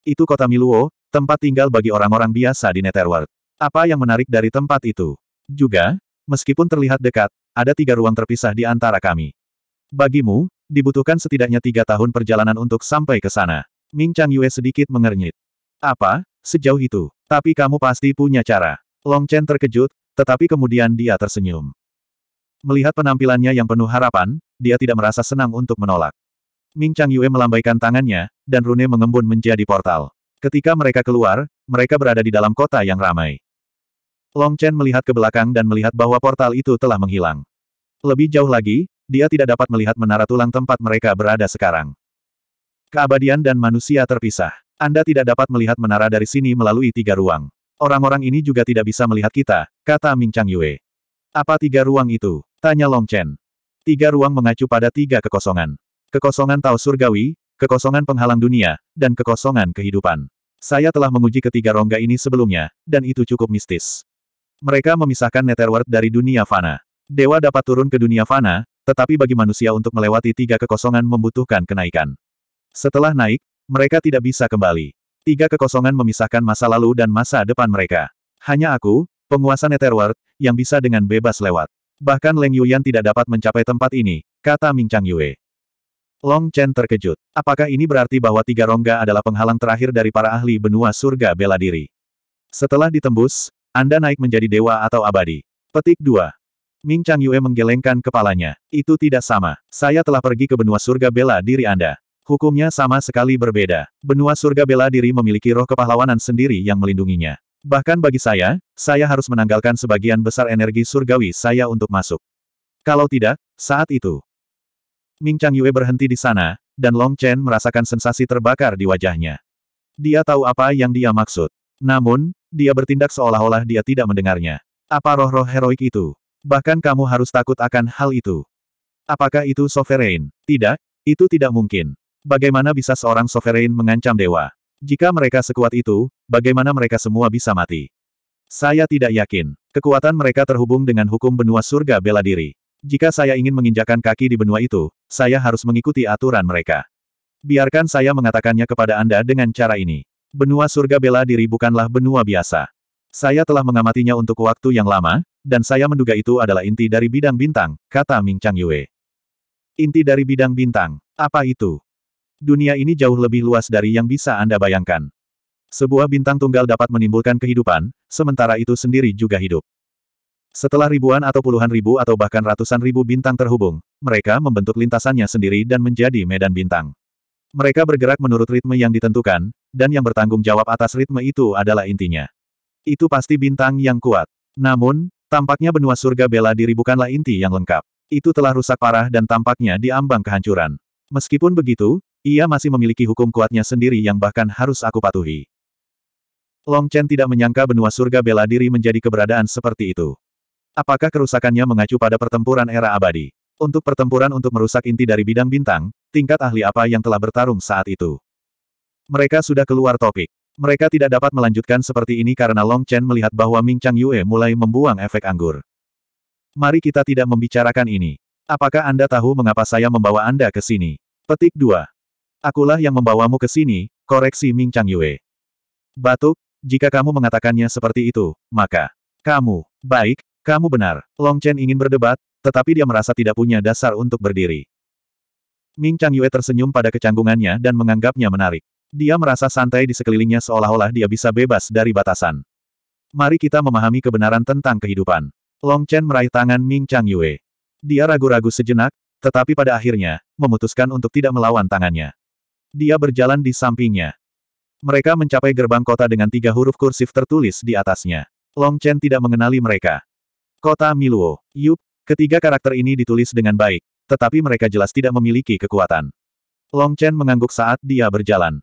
Itu kota Miluo, tempat tinggal bagi orang-orang biasa di Netherworld. Apa yang menarik dari tempat itu? Juga, meskipun terlihat dekat, ada tiga ruang terpisah di antara kami. Bagimu, dibutuhkan setidaknya tiga tahun perjalanan untuk sampai ke sana. Ming Chang Yue sedikit mengernyit. Apa, sejauh itu? Tapi kamu pasti punya cara. Long Chen terkejut, tetapi kemudian dia tersenyum. Melihat penampilannya yang penuh harapan, dia tidak merasa senang untuk menolak. Ming Chang Yue melambaikan tangannya, dan Rune mengembun menjadi portal. Ketika mereka keluar, mereka berada di dalam kota yang ramai. Long Chen melihat ke belakang dan melihat bahwa portal itu telah menghilang. Lebih jauh lagi, dia tidak dapat melihat menara tulang tempat mereka berada sekarang. Keabadian dan manusia terpisah. Anda tidak dapat melihat menara dari sini melalui tiga ruang. Orang-orang ini juga tidak bisa melihat kita, kata Ming Chang Yue. Apa tiga ruang itu? Tanya Long Chen. Tiga ruang mengacu pada tiga kekosongan. Kekosongan Tao Surgawi, kekosongan penghalang dunia, dan kekosongan kehidupan. Saya telah menguji ketiga rongga ini sebelumnya, dan itu cukup mistis. Mereka memisahkan netherworld dari dunia fana. Dewa dapat turun ke dunia fana, tetapi bagi manusia untuk melewati tiga kekosongan membutuhkan kenaikan. Setelah naik, mereka tidak bisa kembali. Tiga kekosongan memisahkan masa lalu dan masa depan mereka. Hanya aku, penguasa Netherworld, yang bisa dengan bebas lewat. Bahkan Leng Yuyan tidak dapat mencapai tempat ini, kata Ming Chang Yue. Long Chen terkejut. Apakah ini berarti bahwa tiga rongga adalah penghalang terakhir dari para ahli benua surga bela diri? Setelah ditembus, Anda naik menjadi dewa atau abadi. Petik 2. Ming Chang Yue menggelengkan kepalanya. Itu tidak sama. Saya telah pergi ke benua surga bela diri Anda. Hukumnya sama sekali berbeda. Benua surga bela diri memiliki roh kepahlawanan sendiri yang melindunginya. Bahkan bagi saya, saya harus menanggalkan sebagian besar energi surgawi saya untuk masuk. Kalau tidak, saat itu. Ming Chang Yue berhenti di sana, dan Long Chen merasakan sensasi terbakar di wajahnya. Dia tahu apa yang dia maksud. Namun, dia bertindak seolah-olah dia tidak mendengarnya. Apa roh-roh heroik itu? Bahkan kamu harus takut akan hal itu. Apakah itu sovereign? Tidak, itu tidak mungkin. Bagaimana bisa seorang sovereign mengancam dewa? Jika mereka sekuat itu, bagaimana mereka semua bisa mati? Saya tidak yakin. Kekuatan mereka terhubung dengan hukum benua surga bela diri. Jika saya ingin menginjakan kaki di benua itu, saya harus mengikuti aturan mereka. Biarkan saya mengatakannya kepada Anda dengan cara ini. Benua surga bela diri bukanlah benua biasa. Saya telah mengamatinya untuk waktu yang lama, dan saya menduga itu adalah inti dari bidang bintang, kata Ming Chang Yue. Inti dari bidang bintang, apa itu? Dunia ini jauh lebih luas dari yang bisa Anda bayangkan. Sebuah bintang tunggal dapat menimbulkan kehidupan, sementara itu sendiri juga hidup. Setelah ribuan atau puluhan ribu atau bahkan ratusan ribu bintang terhubung, mereka membentuk lintasannya sendiri dan menjadi medan bintang. Mereka bergerak menurut ritme yang ditentukan, dan yang bertanggung jawab atas ritme itu adalah intinya. Itu pasti bintang yang kuat. Namun, tampaknya benua surga bela diri bukanlah inti yang lengkap. Itu telah rusak parah dan tampaknya diambang kehancuran. Meskipun begitu, ia masih memiliki hukum kuatnya sendiri yang bahkan harus aku patuhi. Long Chen tidak menyangka benua surga bela diri menjadi keberadaan seperti itu. Apakah kerusakannya mengacu pada pertempuran era abadi? Untuk pertempuran untuk merusak inti dari bidang bintang, tingkat ahli apa yang telah bertarung saat itu? Mereka sudah keluar topik. Mereka tidak dapat melanjutkan seperti ini karena Long Chen melihat bahwa Ming Chang Yue mulai membuang efek anggur. Mari kita tidak membicarakan ini. Apakah Anda tahu mengapa saya membawa Anda ke sini? Petik 2. Akulah yang membawamu ke sini, koreksi Ming Chang Yue. Batuk, jika kamu mengatakannya seperti itu, maka kamu, baik, kamu benar. Long Chen ingin berdebat, tetapi dia merasa tidak punya dasar untuk berdiri. Ming Chang Yue tersenyum pada kecanggungannya dan menganggapnya menarik. Dia merasa santai di sekelilingnya seolah-olah dia bisa bebas dari batasan. Mari kita memahami kebenaran tentang kehidupan. Long Chen meraih tangan Ming Chang Yue. Dia ragu-ragu sejenak, tetapi pada akhirnya, memutuskan untuk tidak melawan tangannya. Dia berjalan di sampingnya. Mereka mencapai gerbang kota dengan tiga huruf kursif tertulis di atasnya. Long Chen tidak mengenali mereka. Kota Miluo, Yup, ketiga karakter ini ditulis dengan baik, tetapi mereka jelas tidak memiliki kekuatan. Long Chen mengangguk saat dia berjalan.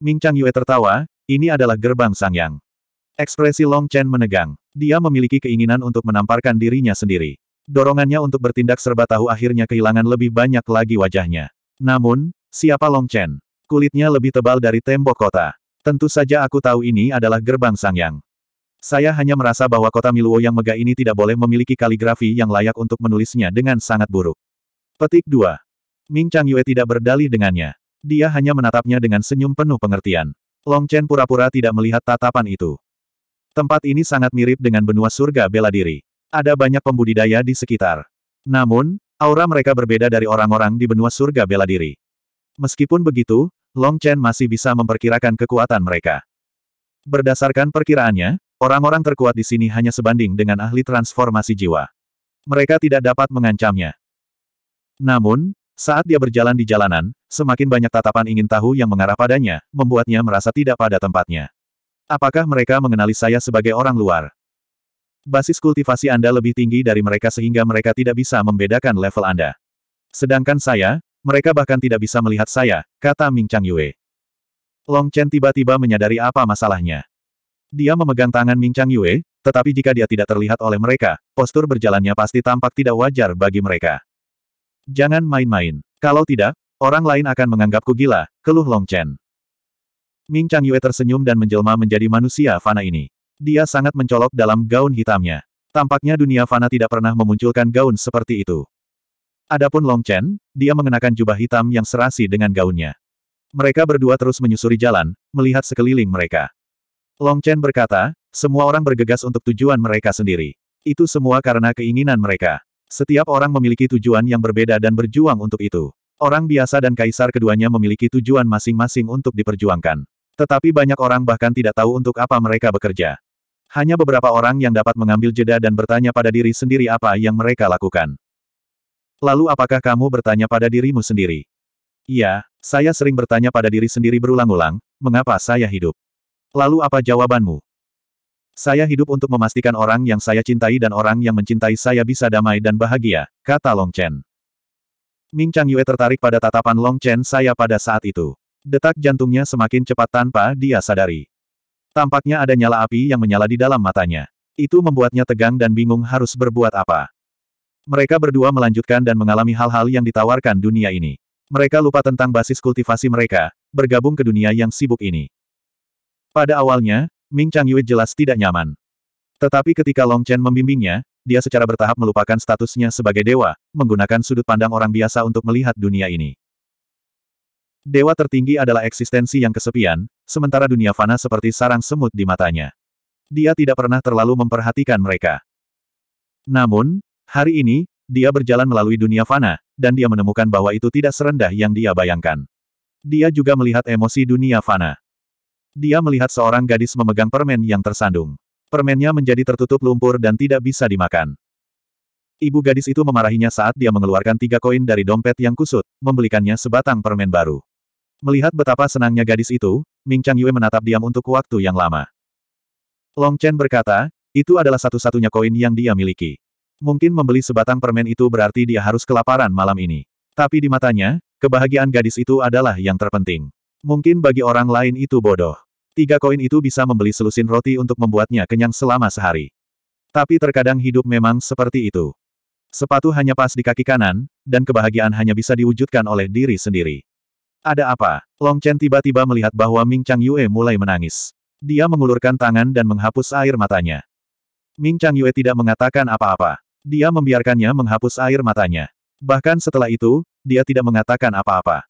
Ming Chang Yue tertawa, ini adalah gerbang Sangyang. Ekspresi Long Chen menegang. Dia memiliki keinginan untuk menamparkan dirinya sendiri. Dorongannya untuk bertindak serba tahu akhirnya kehilangan lebih banyak lagi wajahnya. Namun, Siapa Long Chen? Kulitnya lebih tebal dari tembok kota. Tentu saja aku tahu ini adalah gerbang Sangyang. Saya hanya merasa bahwa kota Miluo yang megah ini tidak boleh memiliki kaligrafi yang layak untuk menulisnya dengan sangat buruk. Petik 2. Ming Chang Yue tidak berdalih dengannya. Dia hanya menatapnya dengan senyum penuh pengertian. Long Chen pura-pura tidak melihat tatapan itu. Tempat ini sangat mirip dengan benua surga bela diri. Ada banyak pembudidaya di sekitar. Namun, aura mereka berbeda dari orang-orang di benua surga bela diri. Meskipun begitu, Long Chen masih bisa memperkirakan kekuatan mereka. Berdasarkan perkiraannya, orang-orang terkuat di sini hanya sebanding dengan ahli transformasi jiwa. Mereka tidak dapat mengancamnya. Namun, saat dia berjalan di jalanan, semakin banyak tatapan ingin tahu yang mengarah padanya, membuatnya merasa tidak pada tempatnya. Apakah mereka mengenali saya sebagai orang luar? Basis kultivasi Anda lebih tinggi dari mereka sehingga mereka tidak bisa membedakan level Anda. Sedangkan saya, mereka bahkan tidak bisa melihat saya, kata Ming Chang Yue. Long Chen tiba-tiba menyadari apa masalahnya. Dia memegang tangan Ming Chang Yue, tetapi jika dia tidak terlihat oleh mereka, postur berjalannya pasti tampak tidak wajar bagi mereka. Jangan main-main. Kalau tidak, orang lain akan menganggapku gila, keluh Long Chen. Ming Chang Yue tersenyum dan menjelma menjadi manusia fana ini. Dia sangat mencolok dalam gaun hitamnya. Tampaknya dunia fana tidak pernah memunculkan gaun seperti itu. Adapun Long Chen, dia mengenakan jubah hitam yang serasi dengan gaunnya. Mereka berdua terus menyusuri jalan, melihat sekeliling mereka. Long Chen berkata, semua orang bergegas untuk tujuan mereka sendiri. Itu semua karena keinginan mereka. Setiap orang memiliki tujuan yang berbeda dan berjuang untuk itu. Orang biasa dan kaisar keduanya memiliki tujuan masing-masing untuk diperjuangkan. Tetapi banyak orang bahkan tidak tahu untuk apa mereka bekerja. Hanya beberapa orang yang dapat mengambil jeda dan bertanya pada diri sendiri apa yang mereka lakukan. Lalu apakah kamu bertanya pada dirimu sendiri? Iya, saya sering bertanya pada diri sendiri berulang-ulang, mengapa saya hidup? Lalu apa jawabanmu? Saya hidup untuk memastikan orang yang saya cintai dan orang yang mencintai saya bisa damai dan bahagia, kata Long Chen. Ming Chang Yue tertarik pada tatapan Long Chen saya pada saat itu. Detak jantungnya semakin cepat tanpa dia sadari. Tampaknya ada nyala api yang menyala di dalam matanya. Itu membuatnya tegang dan bingung harus berbuat apa. Mereka berdua melanjutkan dan mengalami hal-hal yang ditawarkan dunia ini. Mereka lupa tentang basis kultivasi mereka, bergabung ke dunia yang sibuk ini. Pada awalnya, Ming Chang Yue jelas tidak nyaman. Tetapi ketika Long Chen membimbingnya, dia secara bertahap melupakan statusnya sebagai dewa, menggunakan sudut pandang orang biasa untuk melihat dunia ini. Dewa tertinggi adalah eksistensi yang kesepian, sementara dunia fana seperti sarang semut di matanya. Dia tidak pernah terlalu memperhatikan mereka. Namun, Hari ini, dia berjalan melalui dunia fana, dan dia menemukan bahwa itu tidak serendah yang dia bayangkan. Dia juga melihat emosi dunia fana. Dia melihat seorang gadis memegang permen yang tersandung. Permennya menjadi tertutup lumpur dan tidak bisa dimakan. Ibu gadis itu memarahinya saat dia mengeluarkan tiga koin dari dompet yang kusut, membelikannya sebatang permen baru. Melihat betapa senangnya gadis itu, Ming Chang Yue menatap diam untuk waktu yang lama. Long Chen berkata, itu adalah satu-satunya koin yang dia miliki. Mungkin membeli sebatang permen itu berarti dia harus kelaparan malam ini. Tapi di matanya, kebahagiaan gadis itu adalah yang terpenting. Mungkin bagi orang lain itu bodoh. Tiga koin itu bisa membeli selusin roti untuk membuatnya kenyang selama sehari. Tapi terkadang hidup memang seperti itu. Sepatu hanya pas di kaki kanan, dan kebahagiaan hanya bisa diwujudkan oleh diri sendiri. Ada apa? Long Chen tiba-tiba melihat bahwa Ming Chang Yue mulai menangis. Dia mengulurkan tangan dan menghapus air matanya. Ming Chang Yue tidak mengatakan apa-apa. Dia membiarkannya menghapus air matanya. Bahkan setelah itu, dia tidak mengatakan apa-apa.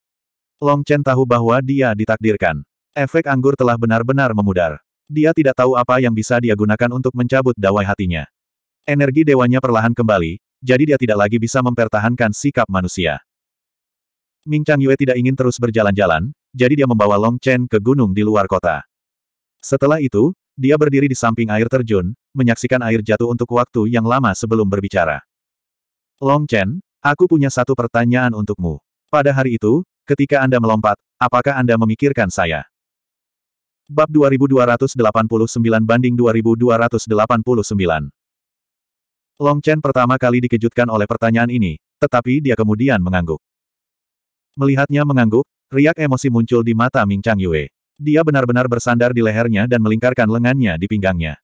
Long Chen tahu bahwa dia ditakdirkan. Efek anggur telah benar-benar memudar. Dia tidak tahu apa yang bisa dia gunakan untuk mencabut dawai hatinya. Energi dewanya perlahan kembali, jadi dia tidak lagi bisa mempertahankan sikap manusia. Ming Chang Yue tidak ingin terus berjalan-jalan, jadi dia membawa Long Chen ke gunung di luar kota. Setelah itu, dia berdiri di samping air terjun, menyaksikan air jatuh untuk waktu yang lama sebelum berbicara. Long Chen, aku punya satu pertanyaan untukmu. Pada hari itu, ketika Anda melompat, apakah Anda memikirkan saya? Bab 2289 banding 2289 Long Chen pertama kali dikejutkan oleh pertanyaan ini, tetapi dia kemudian mengangguk. Melihatnya mengangguk, riak emosi muncul di mata Ming Chang Yue. Dia benar-benar bersandar di lehernya dan melingkarkan lengannya di pinggangnya.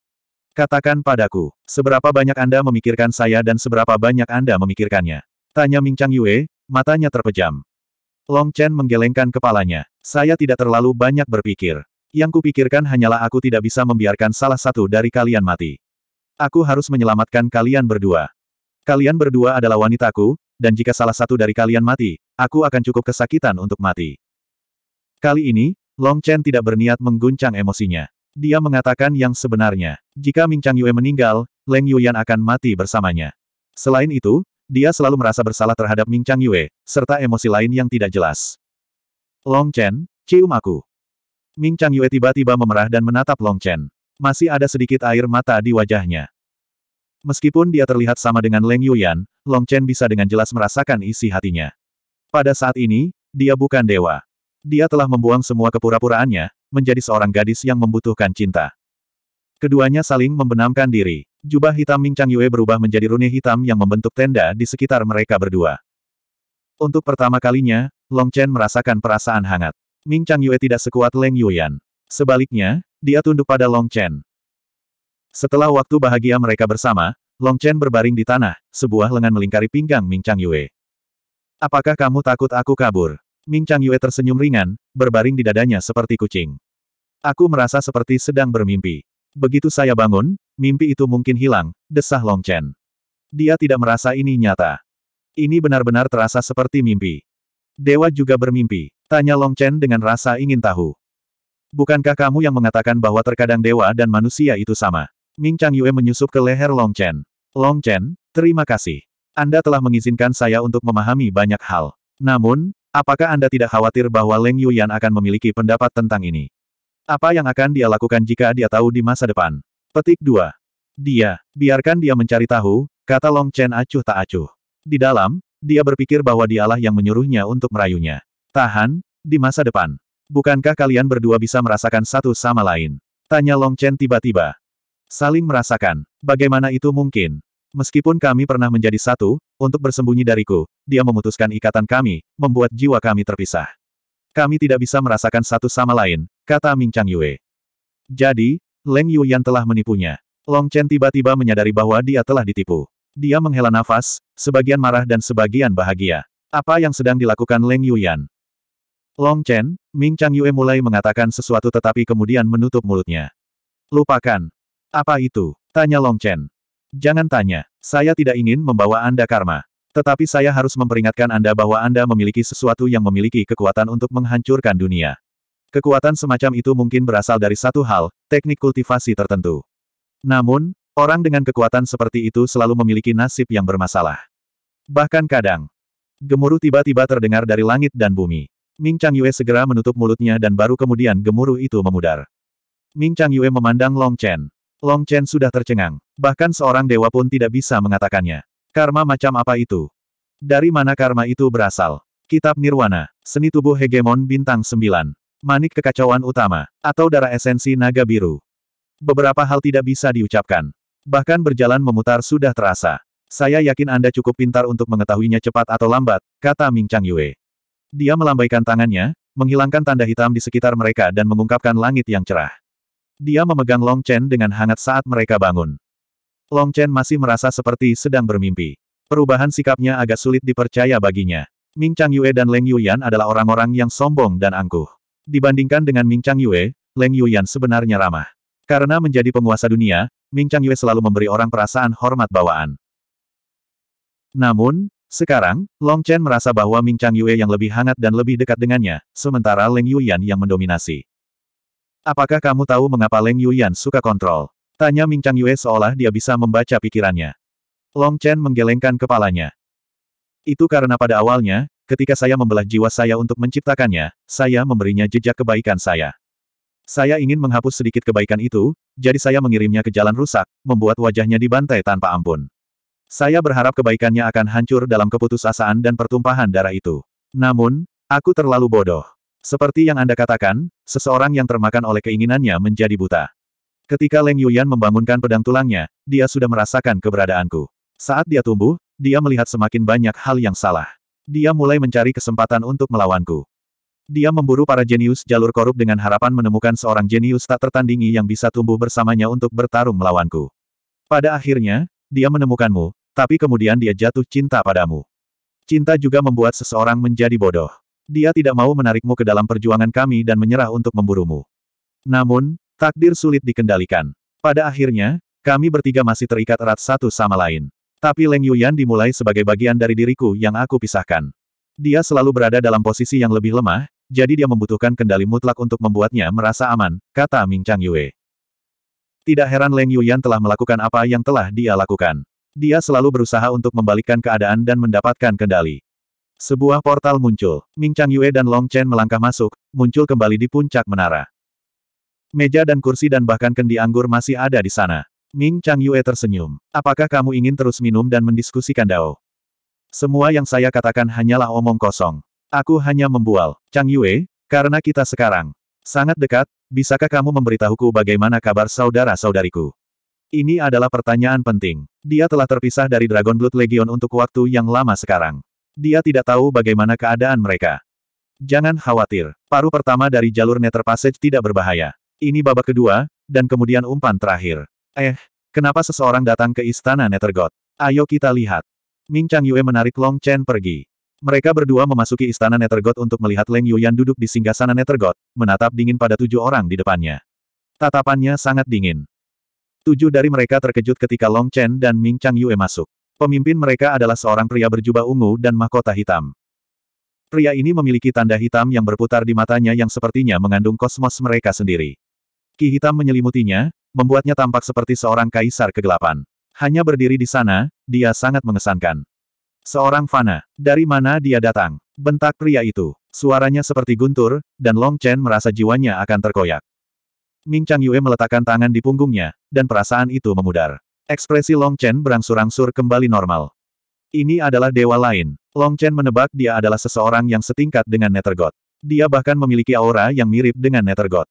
Katakan padaku, seberapa banyak Anda memikirkan saya dan seberapa banyak Anda memikirkannya? Tanya ming chang Yue, matanya terpejam. Long Chen menggelengkan kepalanya. Saya tidak terlalu banyak berpikir. Yang kupikirkan hanyalah aku tidak bisa membiarkan salah satu dari kalian mati. Aku harus menyelamatkan kalian berdua. Kalian berdua adalah wanitaku, dan jika salah satu dari kalian mati, aku akan cukup kesakitan untuk mati. Kali ini, Long Chen tidak berniat mengguncang emosinya. Dia mengatakan yang sebenarnya. Jika Ming Chang Yue meninggal, Leng Yuyan akan mati bersamanya. Selain itu, dia selalu merasa bersalah terhadap Ming Chang Yue, serta emosi lain yang tidak jelas. Long Chen, cium aku. Ming Chang Yue tiba-tiba memerah dan menatap Long Chen. Masih ada sedikit air mata di wajahnya. Meskipun dia terlihat sama dengan Leng Yuyan, Long Chen bisa dengan jelas merasakan isi hatinya. Pada saat ini, dia bukan dewa. Dia telah membuang semua kepura-puraannya, menjadi seorang gadis yang membutuhkan cinta. Keduanya saling membenamkan diri. Jubah hitam Ming Chang Yue berubah menjadi rune hitam yang membentuk tenda di sekitar mereka berdua. Untuk pertama kalinya, Long Chen merasakan perasaan hangat. Ming Chang Yue tidak sekuat Leng Yuyan. Sebaliknya, dia tunduk pada Long Chen. Setelah waktu bahagia mereka bersama, Long Chen berbaring di tanah, sebuah lengan melingkari pinggang Ming Chang Yue. Apakah kamu takut aku kabur? Ming Chang Yue tersenyum ringan, berbaring di dadanya seperti kucing. Aku merasa seperti sedang bermimpi. Begitu saya bangun, mimpi itu mungkin hilang, desah Long Chen. Dia tidak merasa ini nyata. Ini benar-benar terasa seperti mimpi. Dewa juga bermimpi, tanya Long Chen dengan rasa ingin tahu. Bukankah kamu yang mengatakan bahwa terkadang dewa dan manusia itu sama? Ming Chang Yue menyusup ke leher Long Chen. Long Chen, terima kasih. Anda telah mengizinkan saya untuk memahami banyak hal. Namun, apakah Anda tidak khawatir bahwa Leng Yuyan akan memiliki pendapat tentang ini? Apa yang akan dia lakukan jika dia tahu di masa depan? Petik 2. Dia, biarkan dia mencari tahu, kata Long Chen acuh tak acuh. Di dalam, dia berpikir bahwa dialah yang menyuruhnya untuk merayunya. Tahan, di masa depan. Bukankah kalian berdua bisa merasakan satu sama lain? Tanya Long Chen tiba-tiba. Saling merasakan. Bagaimana itu mungkin? Meskipun kami pernah menjadi satu, untuk bersembunyi dariku, dia memutuskan ikatan kami, membuat jiwa kami terpisah. Kami tidak bisa merasakan satu sama lain, kata Ming Chang Yue. Jadi, Leng Yuyan telah menipunya. Long Chen tiba-tiba menyadari bahwa dia telah ditipu. Dia menghela nafas, sebagian marah dan sebagian bahagia. Apa yang sedang dilakukan Leng Yuyan? Long Chen, Ming Chang Yue mulai mengatakan sesuatu tetapi kemudian menutup mulutnya. Lupakan. Apa itu? Tanya Long Chen. Jangan tanya. Saya tidak ingin membawa Anda karma. Tetapi saya harus memperingatkan Anda bahwa Anda memiliki sesuatu yang memiliki kekuatan untuk menghancurkan dunia. Kekuatan semacam itu mungkin berasal dari satu hal, teknik kultivasi tertentu. Namun, orang dengan kekuatan seperti itu selalu memiliki nasib yang bermasalah. Bahkan kadang, gemuruh tiba-tiba terdengar dari langit dan bumi. Ming Chang Yue segera menutup mulutnya dan baru kemudian gemuruh itu memudar. Ming Chang Yue memandang Long Chen. Long Chen sudah tercengang. Bahkan seorang dewa pun tidak bisa mengatakannya. Karma macam apa itu? Dari mana karma itu berasal? Kitab Nirwana, seni tubuh hegemon bintang 9, manik kekacauan utama, atau darah esensi naga biru. Beberapa hal tidak bisa diucapkan. Bahkan berjalan memutar sudah terasa. Saya yakin Anda cukup pintar untuk mengetahuinya cepat atau lambat, kata Ming Chang Yue. Dia melambaikan tangannya, menghilangkan tanda hitam di sekitar mereka dan mengungkapkan langit yang cerah. Dia memegang Long Chen dengan hangat saat mereka bangun. Long Chen masih merasa seperti sedang bermimpi. Perubahan sikapnya agak sulit dipercaya baginya. Ming Chang Yue dan Leng Yuyan adalah orang-orang yang sombong dan angkuh. Dibandingkan dengan Ming Chang Yue, Leng Yuyan sebenarnya ramah. Karena menjadi penguasa dunia, Ming Chang Yue selalu memberi orang perasaan hormat bawaan. Namun, sekarang, Long Chen merasa bahwa Ming Chang Yue yang lebih hangat dan lebih dekat dengannya, sementara Leng Yuyan yang mendominasi. Apakah kamu tahu mengapa Leng Yuyan suka kontrol? Tanya Ming Chang Yue seolah dia bisa membaca pikirannya. Long Chen menggelengkan kepalanya. Itu karena pada awalnya, ketika saya membelah jiwa saya untuk menciptakannya, saya memberinya jejak kebaikan saya. Saya ingin menghapus sedikit kebaikan itu, jadi saya mengirimnya ke jalan rusak, membuat wajahnya dibantai tanpa ampun. Saya berharap kebaikannya akan hancur dalam keputusasaan dan pertumpahan darah itu. Namun, aku terlalu bodoh. Seperti yang Anda katakan, seseorang yang termakan oleh keinginannya menjadi buta. Ketika Leng Yuyan membangunkan pedang tulangnya, dia sudah merasakan keberadaanku. Saat dia tumbuh, dia melihat semakin banyak hal yang salah. Dia mulai mencari kesempatan untuk melawanku. Dia memburu para jenius jalur korup dengan harapan menemukan seorang jenius tak tertandingi yang bisa tumbuh bersamanya untuk bertarung melawanku. Pada akhirnya, dia menemukanmu, tapi kemudian dia jatuh cinta padamu. Cinta juga membuat seseorang menjadi bodoh. Dia tidak mau menarikmu ke dalam perjuangan kami dan menyerah untuk memburumu. Namun, Takdir sulit dikendalikan. Pada akhirnya, kami bertiga masih terikat erat satu sama lain. Tapi Leng Yuyan dimulai sebagai bagian dari diriku yang aku pisahkan. Dia selalu berada dalam posisi yang lebih lemah, jadi dia membutuhkan kendali mutlak untuk membuatnya merasa aman, kata Ming Chang Yue. Tidak heran Leng Yuyan telah melakukan apa yang telah dia lakukan. Dia selalu berusaha untuk membalikkan keadaan dan mendapatkan kendali. Sebuah portal muncul. Ming Chang Yue dan Long Chen melangkah masuk, muncul kembali di puncak menara. Meja dan kursi dan bahkan kendi anggur masih ada di sana. Ming Chang Yue tersenyum. Apakah kamu ingin terus minum dan mendiskusikan Dao? Semua yang saya katakan hanyalah omong kosong. Aku hanya membual. Chang Yue, karena kita sekarang sangat dekat, bisakah kamu memberitahuku bagaimana kabar saudara-saudariku? Ini adalah pertanyaan penting. Dia telah terpisah dari Dragon Blood Legion untuk waktu yang lama sekarang. Dia tidak tahu bagaimana keadaan mereka. Jangan khawatir, paru pertama dari jalur Nether Passage tidak berbahaya. Ini babak kedua, dan kemudian umpan terakhir. Eh, kenapa seseorang datang ke istana Nethergod? Ayo kita lihat. Ming Chang Yue menarik Long Chen pergi. Mereka berdua memasuki istana Nethergod untuk melihat Leng Yuyan duduk di singgasana Nethergod, menatap dingin pada tujuh orang di depannya. Tatapannya sangat dingin. Tujuh dari mereka terkejut ketika Long Chen dan Ming Chang Yue masuk. Pemimpin mereka adalah seorang pria berjubah ungu dan mahkota hitam. Pria ini memiliki tanda hitam yang berputar di matanya yang sepertinya mengandung kosmos mereka sendiri. Ki hitam menyelimutinya, membuatnya tampak seperti seorang kaisar kegelapan. Hanya berdiri di sana, dia sangat mengesankan. Seorang fana. Dari mana dia datang? Bentak pria itu. Suaranya seperti guntur, dan Long Chen merasa jiwanya akan terkoyak. Ming Chang Yue meletakkan tangan di punggungnya, dan perasaan itu memudar. Ekspresi Long Chen berangsur-angsur kembali normal. Ini adalah dewa lain. Long Chen menebak dia adalah seseorang yang setingkat dengan Nether God. Dia bahkan memiliki aura yang mirip dengan Nether God.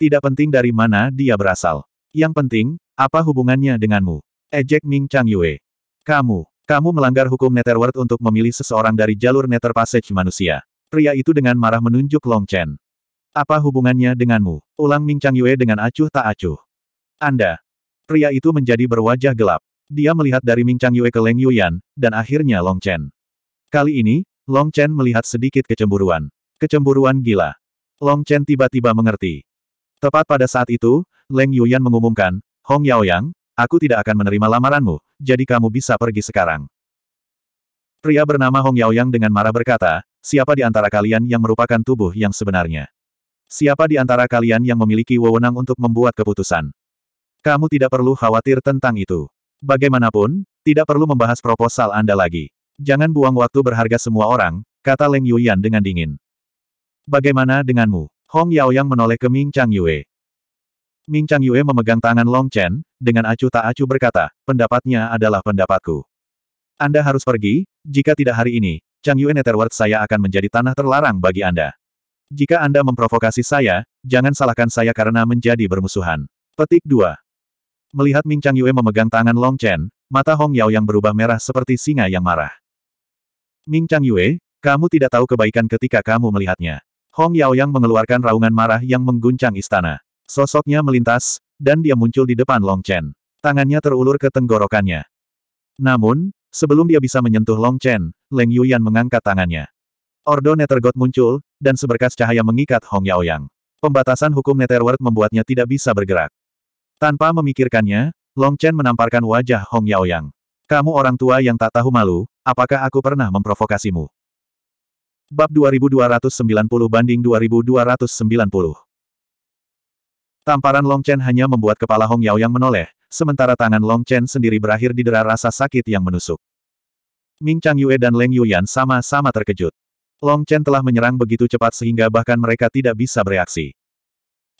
Tidak penting dari mana dia berasal. Yang penting, apa hubungannya denganmu? Ejek eh, Ming Chang Yue. Kamu, kamu melanggar hukum Netherworld untuk memilih seseorang dari jalur Nether Passage manusia. Pria itu dengan marah menunjuk Long Chen. Apa hubungannya denganmu? Ulang Ming Chang Yue dengan acuh tak acuh. Anda. Pria itu menjadi berwajah gelap. Dia melihat dari Ming Chang Yue ke Leng Yuyan, dan akhirnya Long Chen. Kali ini, Long Chen melihat sedikit kecemburuan. Kecemburuan gila. Long Chen tiba-tiba mengerti. Tepat pada saat itu, Leng Yuyan mengumumkan, Hong Yaoyang, aku tidak akan menerima lamaranmu, jadi kamu bisa pergi sekarang. Pria bernama Hong Yaoyang dengan marah berkata, siapa di antara kalian yang merupakan tubuh yang sebenarnya? Siapa di antara kalian yang memiliki wewenang untuk membuat keputusan? Kamu tidak perlu khawatir tentang itu. Bagaimanapun, tidak perlu membahas proposal Anda lagi. Jangan buang waktu berharga semua orang, kata Leng Yuyan dengan dingin. Bagaimana denganmu? Hong Yao yang menoleh ke Ming Chang Yue. Ming Chang Yue memegang tangan Long Chen, dengan acuh tak acuh berkata, pendapatnya adalah pendapatku. Anda harus pergi, jika tidak hari ini, Chang Yue Netherworld saya akan menjadi tanah terlarang bagi Anda. Jika Anda memprovokasi saya, jangan salahkan saya karena menjadi bermusuhan. Petik 2. Melihat Ming Chang Yue memegang tangan Long Chen, mata Hong Yao yang berubah merah seperti singa yang marah. Ming Chang Yue, kamu tidak tahu kebaikan ketika kamu melihatnya. Hong Yaoyang mengeluarkan raungan marah yang mengguncang istana. Sosoknya melintas, dan dia muncul di depan Long Chen. Tangannya terulur ke tenggorokannya. Namun, sebelum dia bisa menyentuh Long Chen, Leng Yuyan mengangkat tangannya. Ordo Nethergod muncul, dan seberkas cahaya mengikat Hong Yaoyang. Pembatasan hukum Netherworld membuatnya tidak bisa bergerak. Tanpa memikirkannya, Long Chen menamparkan wajah Hong Yaoyang. Kamu orang tua yang tak tahu malu, apakah aku pernah memprovokasimu? Bab 2290 banding 2290. Tamparan Long Chen hanya membuat kepala Hong Yao yang menoleh, sementara tangan Long Chen sendiri berakhir di derah rasa sakit yang menusuk. Ming Chang Yue dan Leng Yuyan sama-sama terkejut. Long Chen telah menyerang begitu cepat sehingga bahkan mereka tidak bisa bereaksi.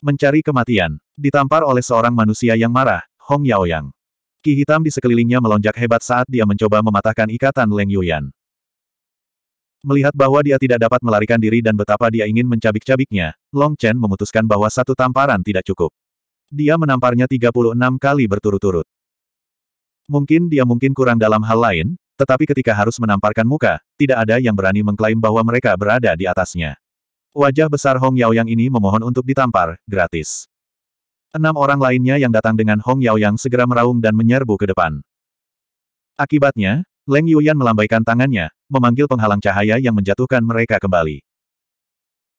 Mencari kematian, ditampar oleh seorang manusia yang marah, Hong Yaoyang. Ki hitam di sekelilingnya melonjak hebat saat dia mencoba mematahkan ikatan Leng Yuyan. Melihat bahwa dia tidak dapat melarikan diri dan betapa dia ingin mencabik-cabiknya, Long Chen memutuskan bahwa satu tamparan tidak cukup. Dia menamparnya 36 kali berturut-turut. Mungkin dia mungkin kurang dalam hal lain, tetapi ketika harus menamparkan muka, tidak ada yang berani mengklaim bahwa mereka berada di atasnya. Wajah besar Hong Yao Yang ini memohon untuk ditampar, gratis. Enam orang lainnya yang datang dengan Hong Yao Yang segera meraung dan menyerbu ke depan. Akibatnya, Leng Yuyan melambaikan tangannya, memanggil penghalang cahaya yang menjatuhkan mereka kembali.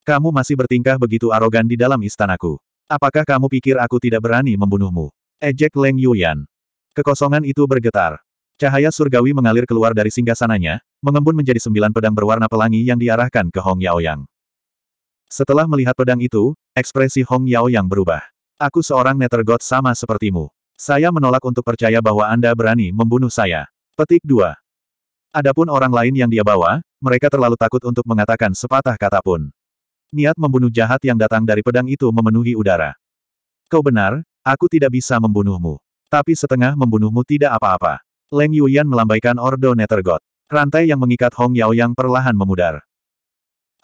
Kamu masih bertingkah begitu arogan di dalam istanaku. Apakah kamu pikir aku tidak berani membunuhmu? Ejek Leng Yuyan. Kekosongan itu bergetar. Cahaya surgawi mengalir keluar dari singgasananya, mengembun menjadi sembilan pedang berwarna pelangi yang diarahkan ke Hong Yao Yang. Setelah melihat pedang itu, ekspresi Hong Yao Yang berubah. Aku seorang God sama sepertimu. Saya menolak untuk percaya bahwa Anda berani membunuh saya. Petik 2. Adapun orang lain yang dia bawa, mereka terlalu takut untuk mengatakan sepatah kata pun. Niat membunuh jahat yang datang dari pedang itu memenuhi udara. Kau benar, aku tidak bisa membunuhmu. Tapi setengah membunuhmu tidak apa-apa. Leng Yuyan melambaikan Ordo Nethergod. Rantai yang mengikat Hong Yao yang perlahan memudar.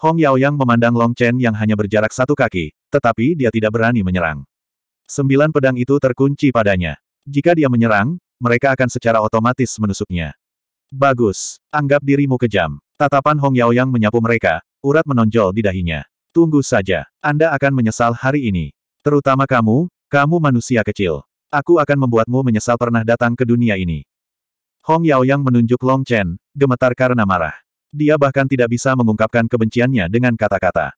Hong Yao yang memandang Long Chen yang hanya berjarak satu kaki, tetapi dia tidak berani menyerang. Sembilan pedang itu terkunci padanya. Jika dia menyerang, mereka akan secara otomatis menusuknya. Bagus. Anggap dirimu kejam. Tatapan Hong Yao yang menyapu mereka, urat menonjol di dahinya. Tunggu saja. Anda akan menyesal hari ini. Terutama kamu, kamu manusia kecil. Aku akan membuatmu menyesal pernah datang ke dunia ini. Hong Yao yang menunjuk Long Chen, gemetar karena marah. Dia bahkan tidak bisa mengungkapkan kebenciannya dengan kata-kata.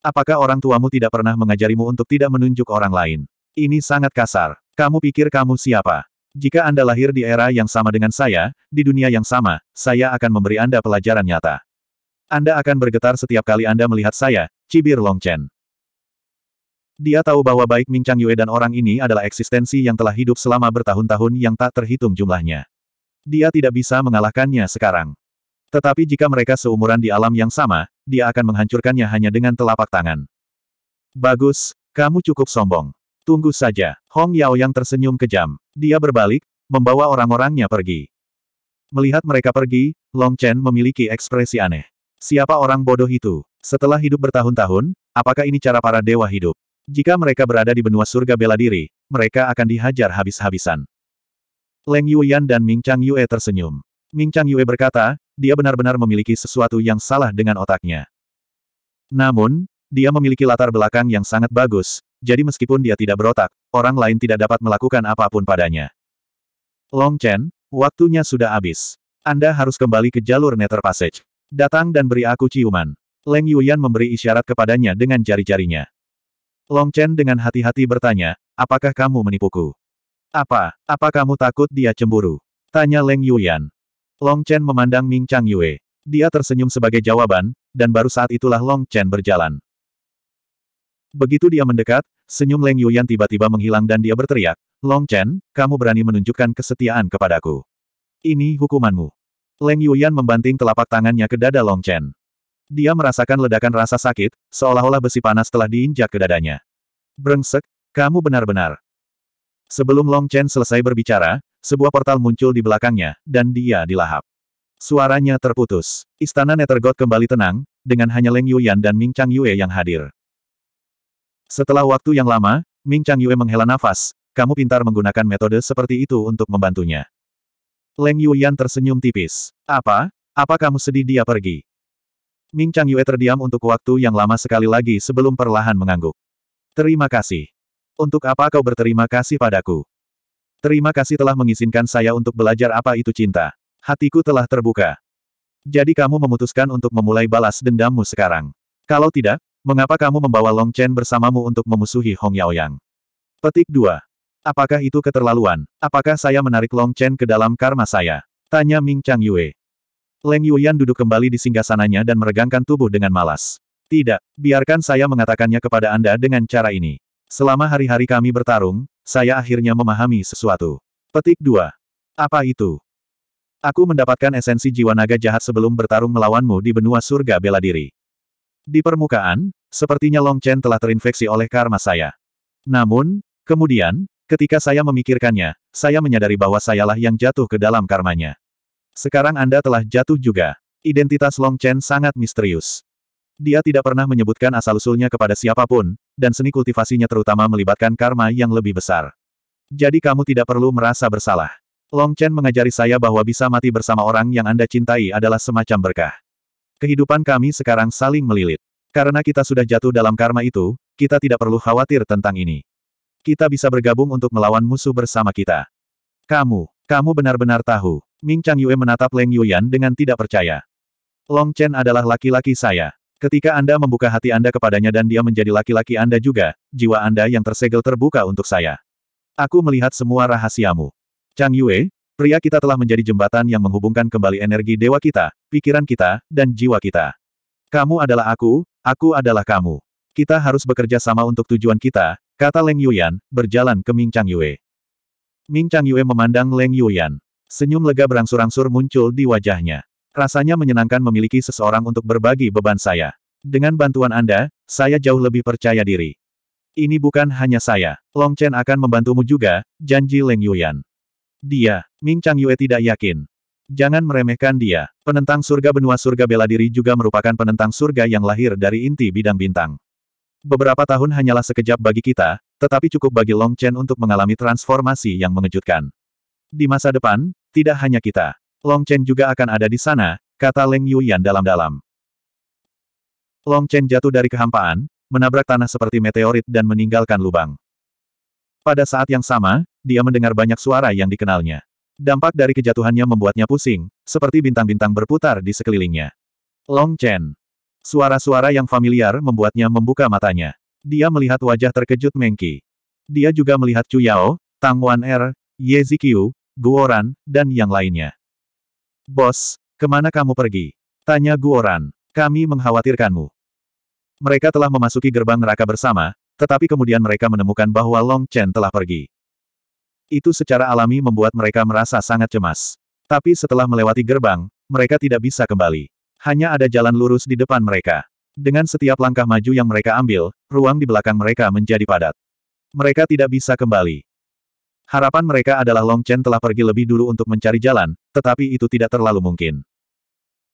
Apakah orang tuamu tidak pernah mengajarimu untuk tidak menunjuk orang lain? Ini sangat kasar. Kamu pikir kamu siapa? Jika Anda lahir di era yang sama dengan saya, di dunia yang sama, saya akan memberi Anda pelajaran nyata. Anda akan bergetar setiap kali Anda melihat saya, cibir Long Chen. Dia tahu bahwa baik Ming Chang Yue dan orang ini adalah eksistensi yang telah hidup selama bertahun-tahun yang tak terhitung jumlahnya. Dia tidak bisa mengalahkannya sekarang. Tetapi jika mereka seumuran di alam yang sama, dia akan menghancurkannya hanya dengan telapak tangan. Bagus, kamu cukup sombong. Tunggu saja. Hong Yao yang tersenyum kejam. Dia berbalik, membawa orang-orangnya pergi. Melihat mereka pergi, Long Chen memiliki ekspresi aneh. Siapa orang bodoh itu? Setelah hidup bertahun-tahun, apakah ini cara para dewa hidup? Jika mereka berada di benua surga bela diri, mereka akan dihajar habis-habisan. Leng Yuyan dan Ming Chang Yue tersenyum. Ming Chang Yue berkata, dia benar-benar memiliki sesuatu yang salah dengan otaknya. Namun, dia memiliki latar belakang yang sangat bagus, jadi meskipun dia tidak berotak, orang lain tidak dapat melakukan apapun padanya. Long Chen, waktunya sudah habis. Anda harus kembali ke jalur Nether Passage. Datang dan beri aku ciuman. Leng Yuyan memberi isyarat kepadanya dengan jari-jarinya. Long Chen dengan hati-hati bertanya, apakah kamu menipuku? Apa, apa kamu takut dia cemburu? Tanya Leng Yuyan. Long Chen memandang Ming Chang Yue. Dia tersenyum sebagai jawaban, dan baru saat itulah Long Chen berjalan. Begitu dia mendekat, senyum Leng Yuyan tiba-tiba menghilang dan dia berteriak, Long Chen, kamu berani menunjukkan kesetiaan kepadaku. Ini hukumanmu. Leng Yuyan membanting telapak tangannya ke dada Long Chen. Dia merasakan ledakan rasa sakit, seolah-olah besi panas telah diinjak ke dadanya. Brengsek, kamu benar-benar. Sebelum Long Chen selesai berbicara, sebuah portal muncul di belakangnya, dan dia dilahap. Suaranya terputus. Istana God kembali tenang, dengan hanya Leng Yuyan dan Ming Chang Yue yang hadir. Setelah waktu yang lama, Ming Chang Yue menghela nafas, kamu pintar menggunakan metode seperti itu untuk membantunya. Leng Yuyan tersenyum tipis. Apa? Apa kamu sedih dia pergi? Ming Chang Yue terdiam untuk waktu yang lama sekali lagi sebelum perlahan mengangguk. Terima kasih. Untuk apa kau berterima kasih padaku? Terima kasih telah mengizinkan saya untuk belajar apa itu cinta. Hatiku telah terbuka. Jadi kamu memutuskan untuk memulai balas dendammu sekarang. Kalau tidak, Mengapa kamu membawa Long Chen bersamamu untuk memusuhi Hong Yaoyang? Petik 2. Apakah itu keterlaluan? Apakah saya menarik Long Chen ke dalam karma saya? Tanya Ming Chang Yue. Leng Yuyan duduk kembali di singgasananya dan meregangkan tubuh dengan malas. Tidak, biarkan saya mengatakannya kepada Anda dengan cara ini. Selama hari-hari kami bertarung, saya akhirnya memahami sesuatu. Petik 2. Apa itu? Aku mendapatkan esensi jiwa naga jahat sebelum bertarung melawanmu di benua surga bela diri. Di permukaan, sepertinya Long Chen telah terinfeksi oleh karma saya. Namun, kemudian, ketika saya memikirkannya, saya menyadari bahwa sayalah yang jatuh ke dalam karmanya. Sekarang Anda telah jatuh juga. Identitas Long Chen sangat misterius. Dia tidak pernah menyebutkan asal-usulnya kepada siapapun, dan seni kultivasinya terutama melibatkan karma yang lebih besar. Jadi kamu tidak perlu merasa bersalah. Long Chen mengajari saya bahwa bisa mati bersama orang yang Anda cintai adalah semacam berkah. Kehidupan kami sekarang saling melilit. Karena kita sudah jatuh dalam karma itu, kita tidak perlu khawatir tentang ini. Kita bisa bergabung untuk melawan musuh bersama kita. Kamu, kamu benar-benar tahu. Ming Chang Yue menatap Leng Yuyan dengan tidak percaya. Long Chen adalah laki-laki saya. Ketika Anda membuka hati Anda kepadanya dan dia menjadi laki-laki Anda juga, jiwa Anda yang tersegel terbuka untuk saya. Aku melihat semua rahasiamu. Chang Yue, Pria kita telah menjadi jembatan yang menghubungkan kembali energi dewa kita, pikiran kita, dan jiwa kita. Kamu adalah aku, aku adalah kamu. Kita harus bekerja sama untuk tujuan kita, kata Leng Yuyan, berjalan ke Ming Chang Yue. Ming Chang Yue memandang Leng Yuyan. Senyum lega berangsur-angsur muncul di wajahnya. Rasanya menyenangkan memiliki seseorang untuk berbagi beban saya. Dengan bantuan Anda, saya jauh lebih percaya diri. Ini bukan hanya saya. Long Chen akan membantumu juga, janji Leng Yuyan. Dia, Ming Chang Yue tidak yakin. Jangan meremehkan dia. Penentang surga benua surga bela diri juga merupakan penentang surga yang lahir dari inti bidang bintang. Beberapa tahun hanyalah sekejap bagi kita, tetapi cukup bagi Long Chen untuk mengalami transformasi yang mengejutkan. Di masa depan, tidak hanya kita. Long Chen juga akan ada di sana, kata Leng Yan dalam-dalam. Long Chen jatuh dari kehampaan, menabrak tanah seperti meteorit dan meninggalkan lubang. Pada saat yang sama, dia mendengar banyak suara yang dikenalnya. Dampak dari kejatuhannya membuatnya pusing, seperti bintang-bintang berputar di sekelilingnya. Long Chen. Suara-suara yang familiar membuatnya membuka matanya. Dia melihat wajah terkejut Mengki. Dia juga melihat Chu Yao, Tang Wan Er, Ye Zikyu, Guoran, dan yang lainnya. Bos, kemana kamu pergi? Tanya Guoran. Kami mengkhawatirkanmu. Mereka telah memasuki gerbang neraka bersama, tetapi kemudian mereka menemukan bahwa Long Chen telah pergi. Itu secara alami membuat mereka merasa sangat cemas. Tapi setelah melewati gerbang, mereka tidak bisa kembali. Hanya ada jalan lurus di depan mereka. Dengan setiap langkah maju yang mereka ambil, ruang di belakang mereka menjadi padat. Mereka tidak bisa kembali. Harapan mereka adalah Long Chen telah pergi lebih dulu untuk mencari jalan, tetapi itu tidak terlalu mungkin.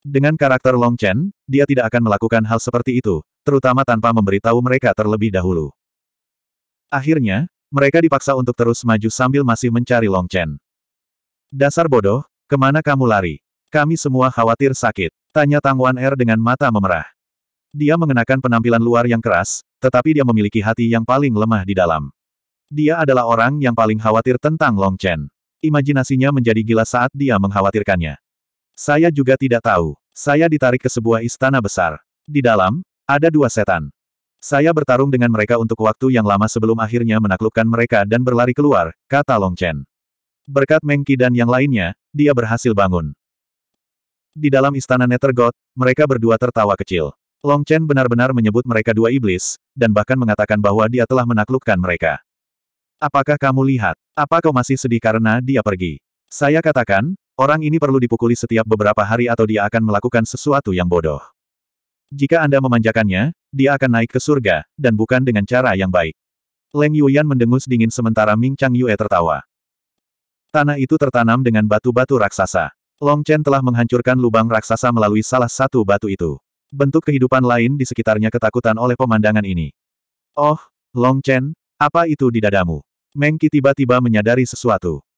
Dengan karakter Long Chen, dia tidak akan melakukan hal seperti itu, terutama tanpa memberitahu mereka terlebih dahulu. Akhirnya, mereka dipaksa untuk terus maju sambil masih mencari Long Chen. Dasar bodoh, kemana kamu lari? Kami semua khawatir sakit, tanya Tang Wan Er dengan mata memerah. Dia mengenakan penampilan luar yang keras, tetapi dia memiliki hati yang paling lemah di dalam. Dia adalah orang yang paling khawatir tentang Long Chen. Imajinasinya menjadi gila saat dia mengkhawatirkannya. Saya juga tidak tahu. Saya ditarik ke sebuah istana besar. Di dalam, ada dua setan. Saya bertarung dengan mereka untuk waktu yang lama sebelum akhirnya menaklukkan mereka dan berlari keluar, kata Long Chen. Berkat Mengki dan yang lainnya, dia berhasil bangun. Di dalam istana Nethergod, mereka berdua tertawa kecil. Long Chen benar-benar menyebut mereka dua iblis, dan bahkan mengatakan bahwa dia telah menaklukkan mereka. Apakah kamu lihat? Apa kau masih sedih karena dia pergi? Saya katakan, Orang ini perlu dipukuli setiap beberapa hari atau dia akan melakukan sesuatu yang bodoh. Jika Anda memanjakannya, dia akan naik ke surga, dan bukan dengan cara yang baik. Leng Yuyan mendengus dingin sementara Ming Chang Yue tertawa. Tanah itu tertanam dengan batu-batu raksasa. Long Chen telah menghancurkan lubang raksasa melalui salah satu batu itu. Bentuk kehidupan lain di sekitarnya ketakutan oleh pemandangan ini. Oh, Long Chen, apa itu di dadamu? Mengki tiba-tiba menyadari sesuatu.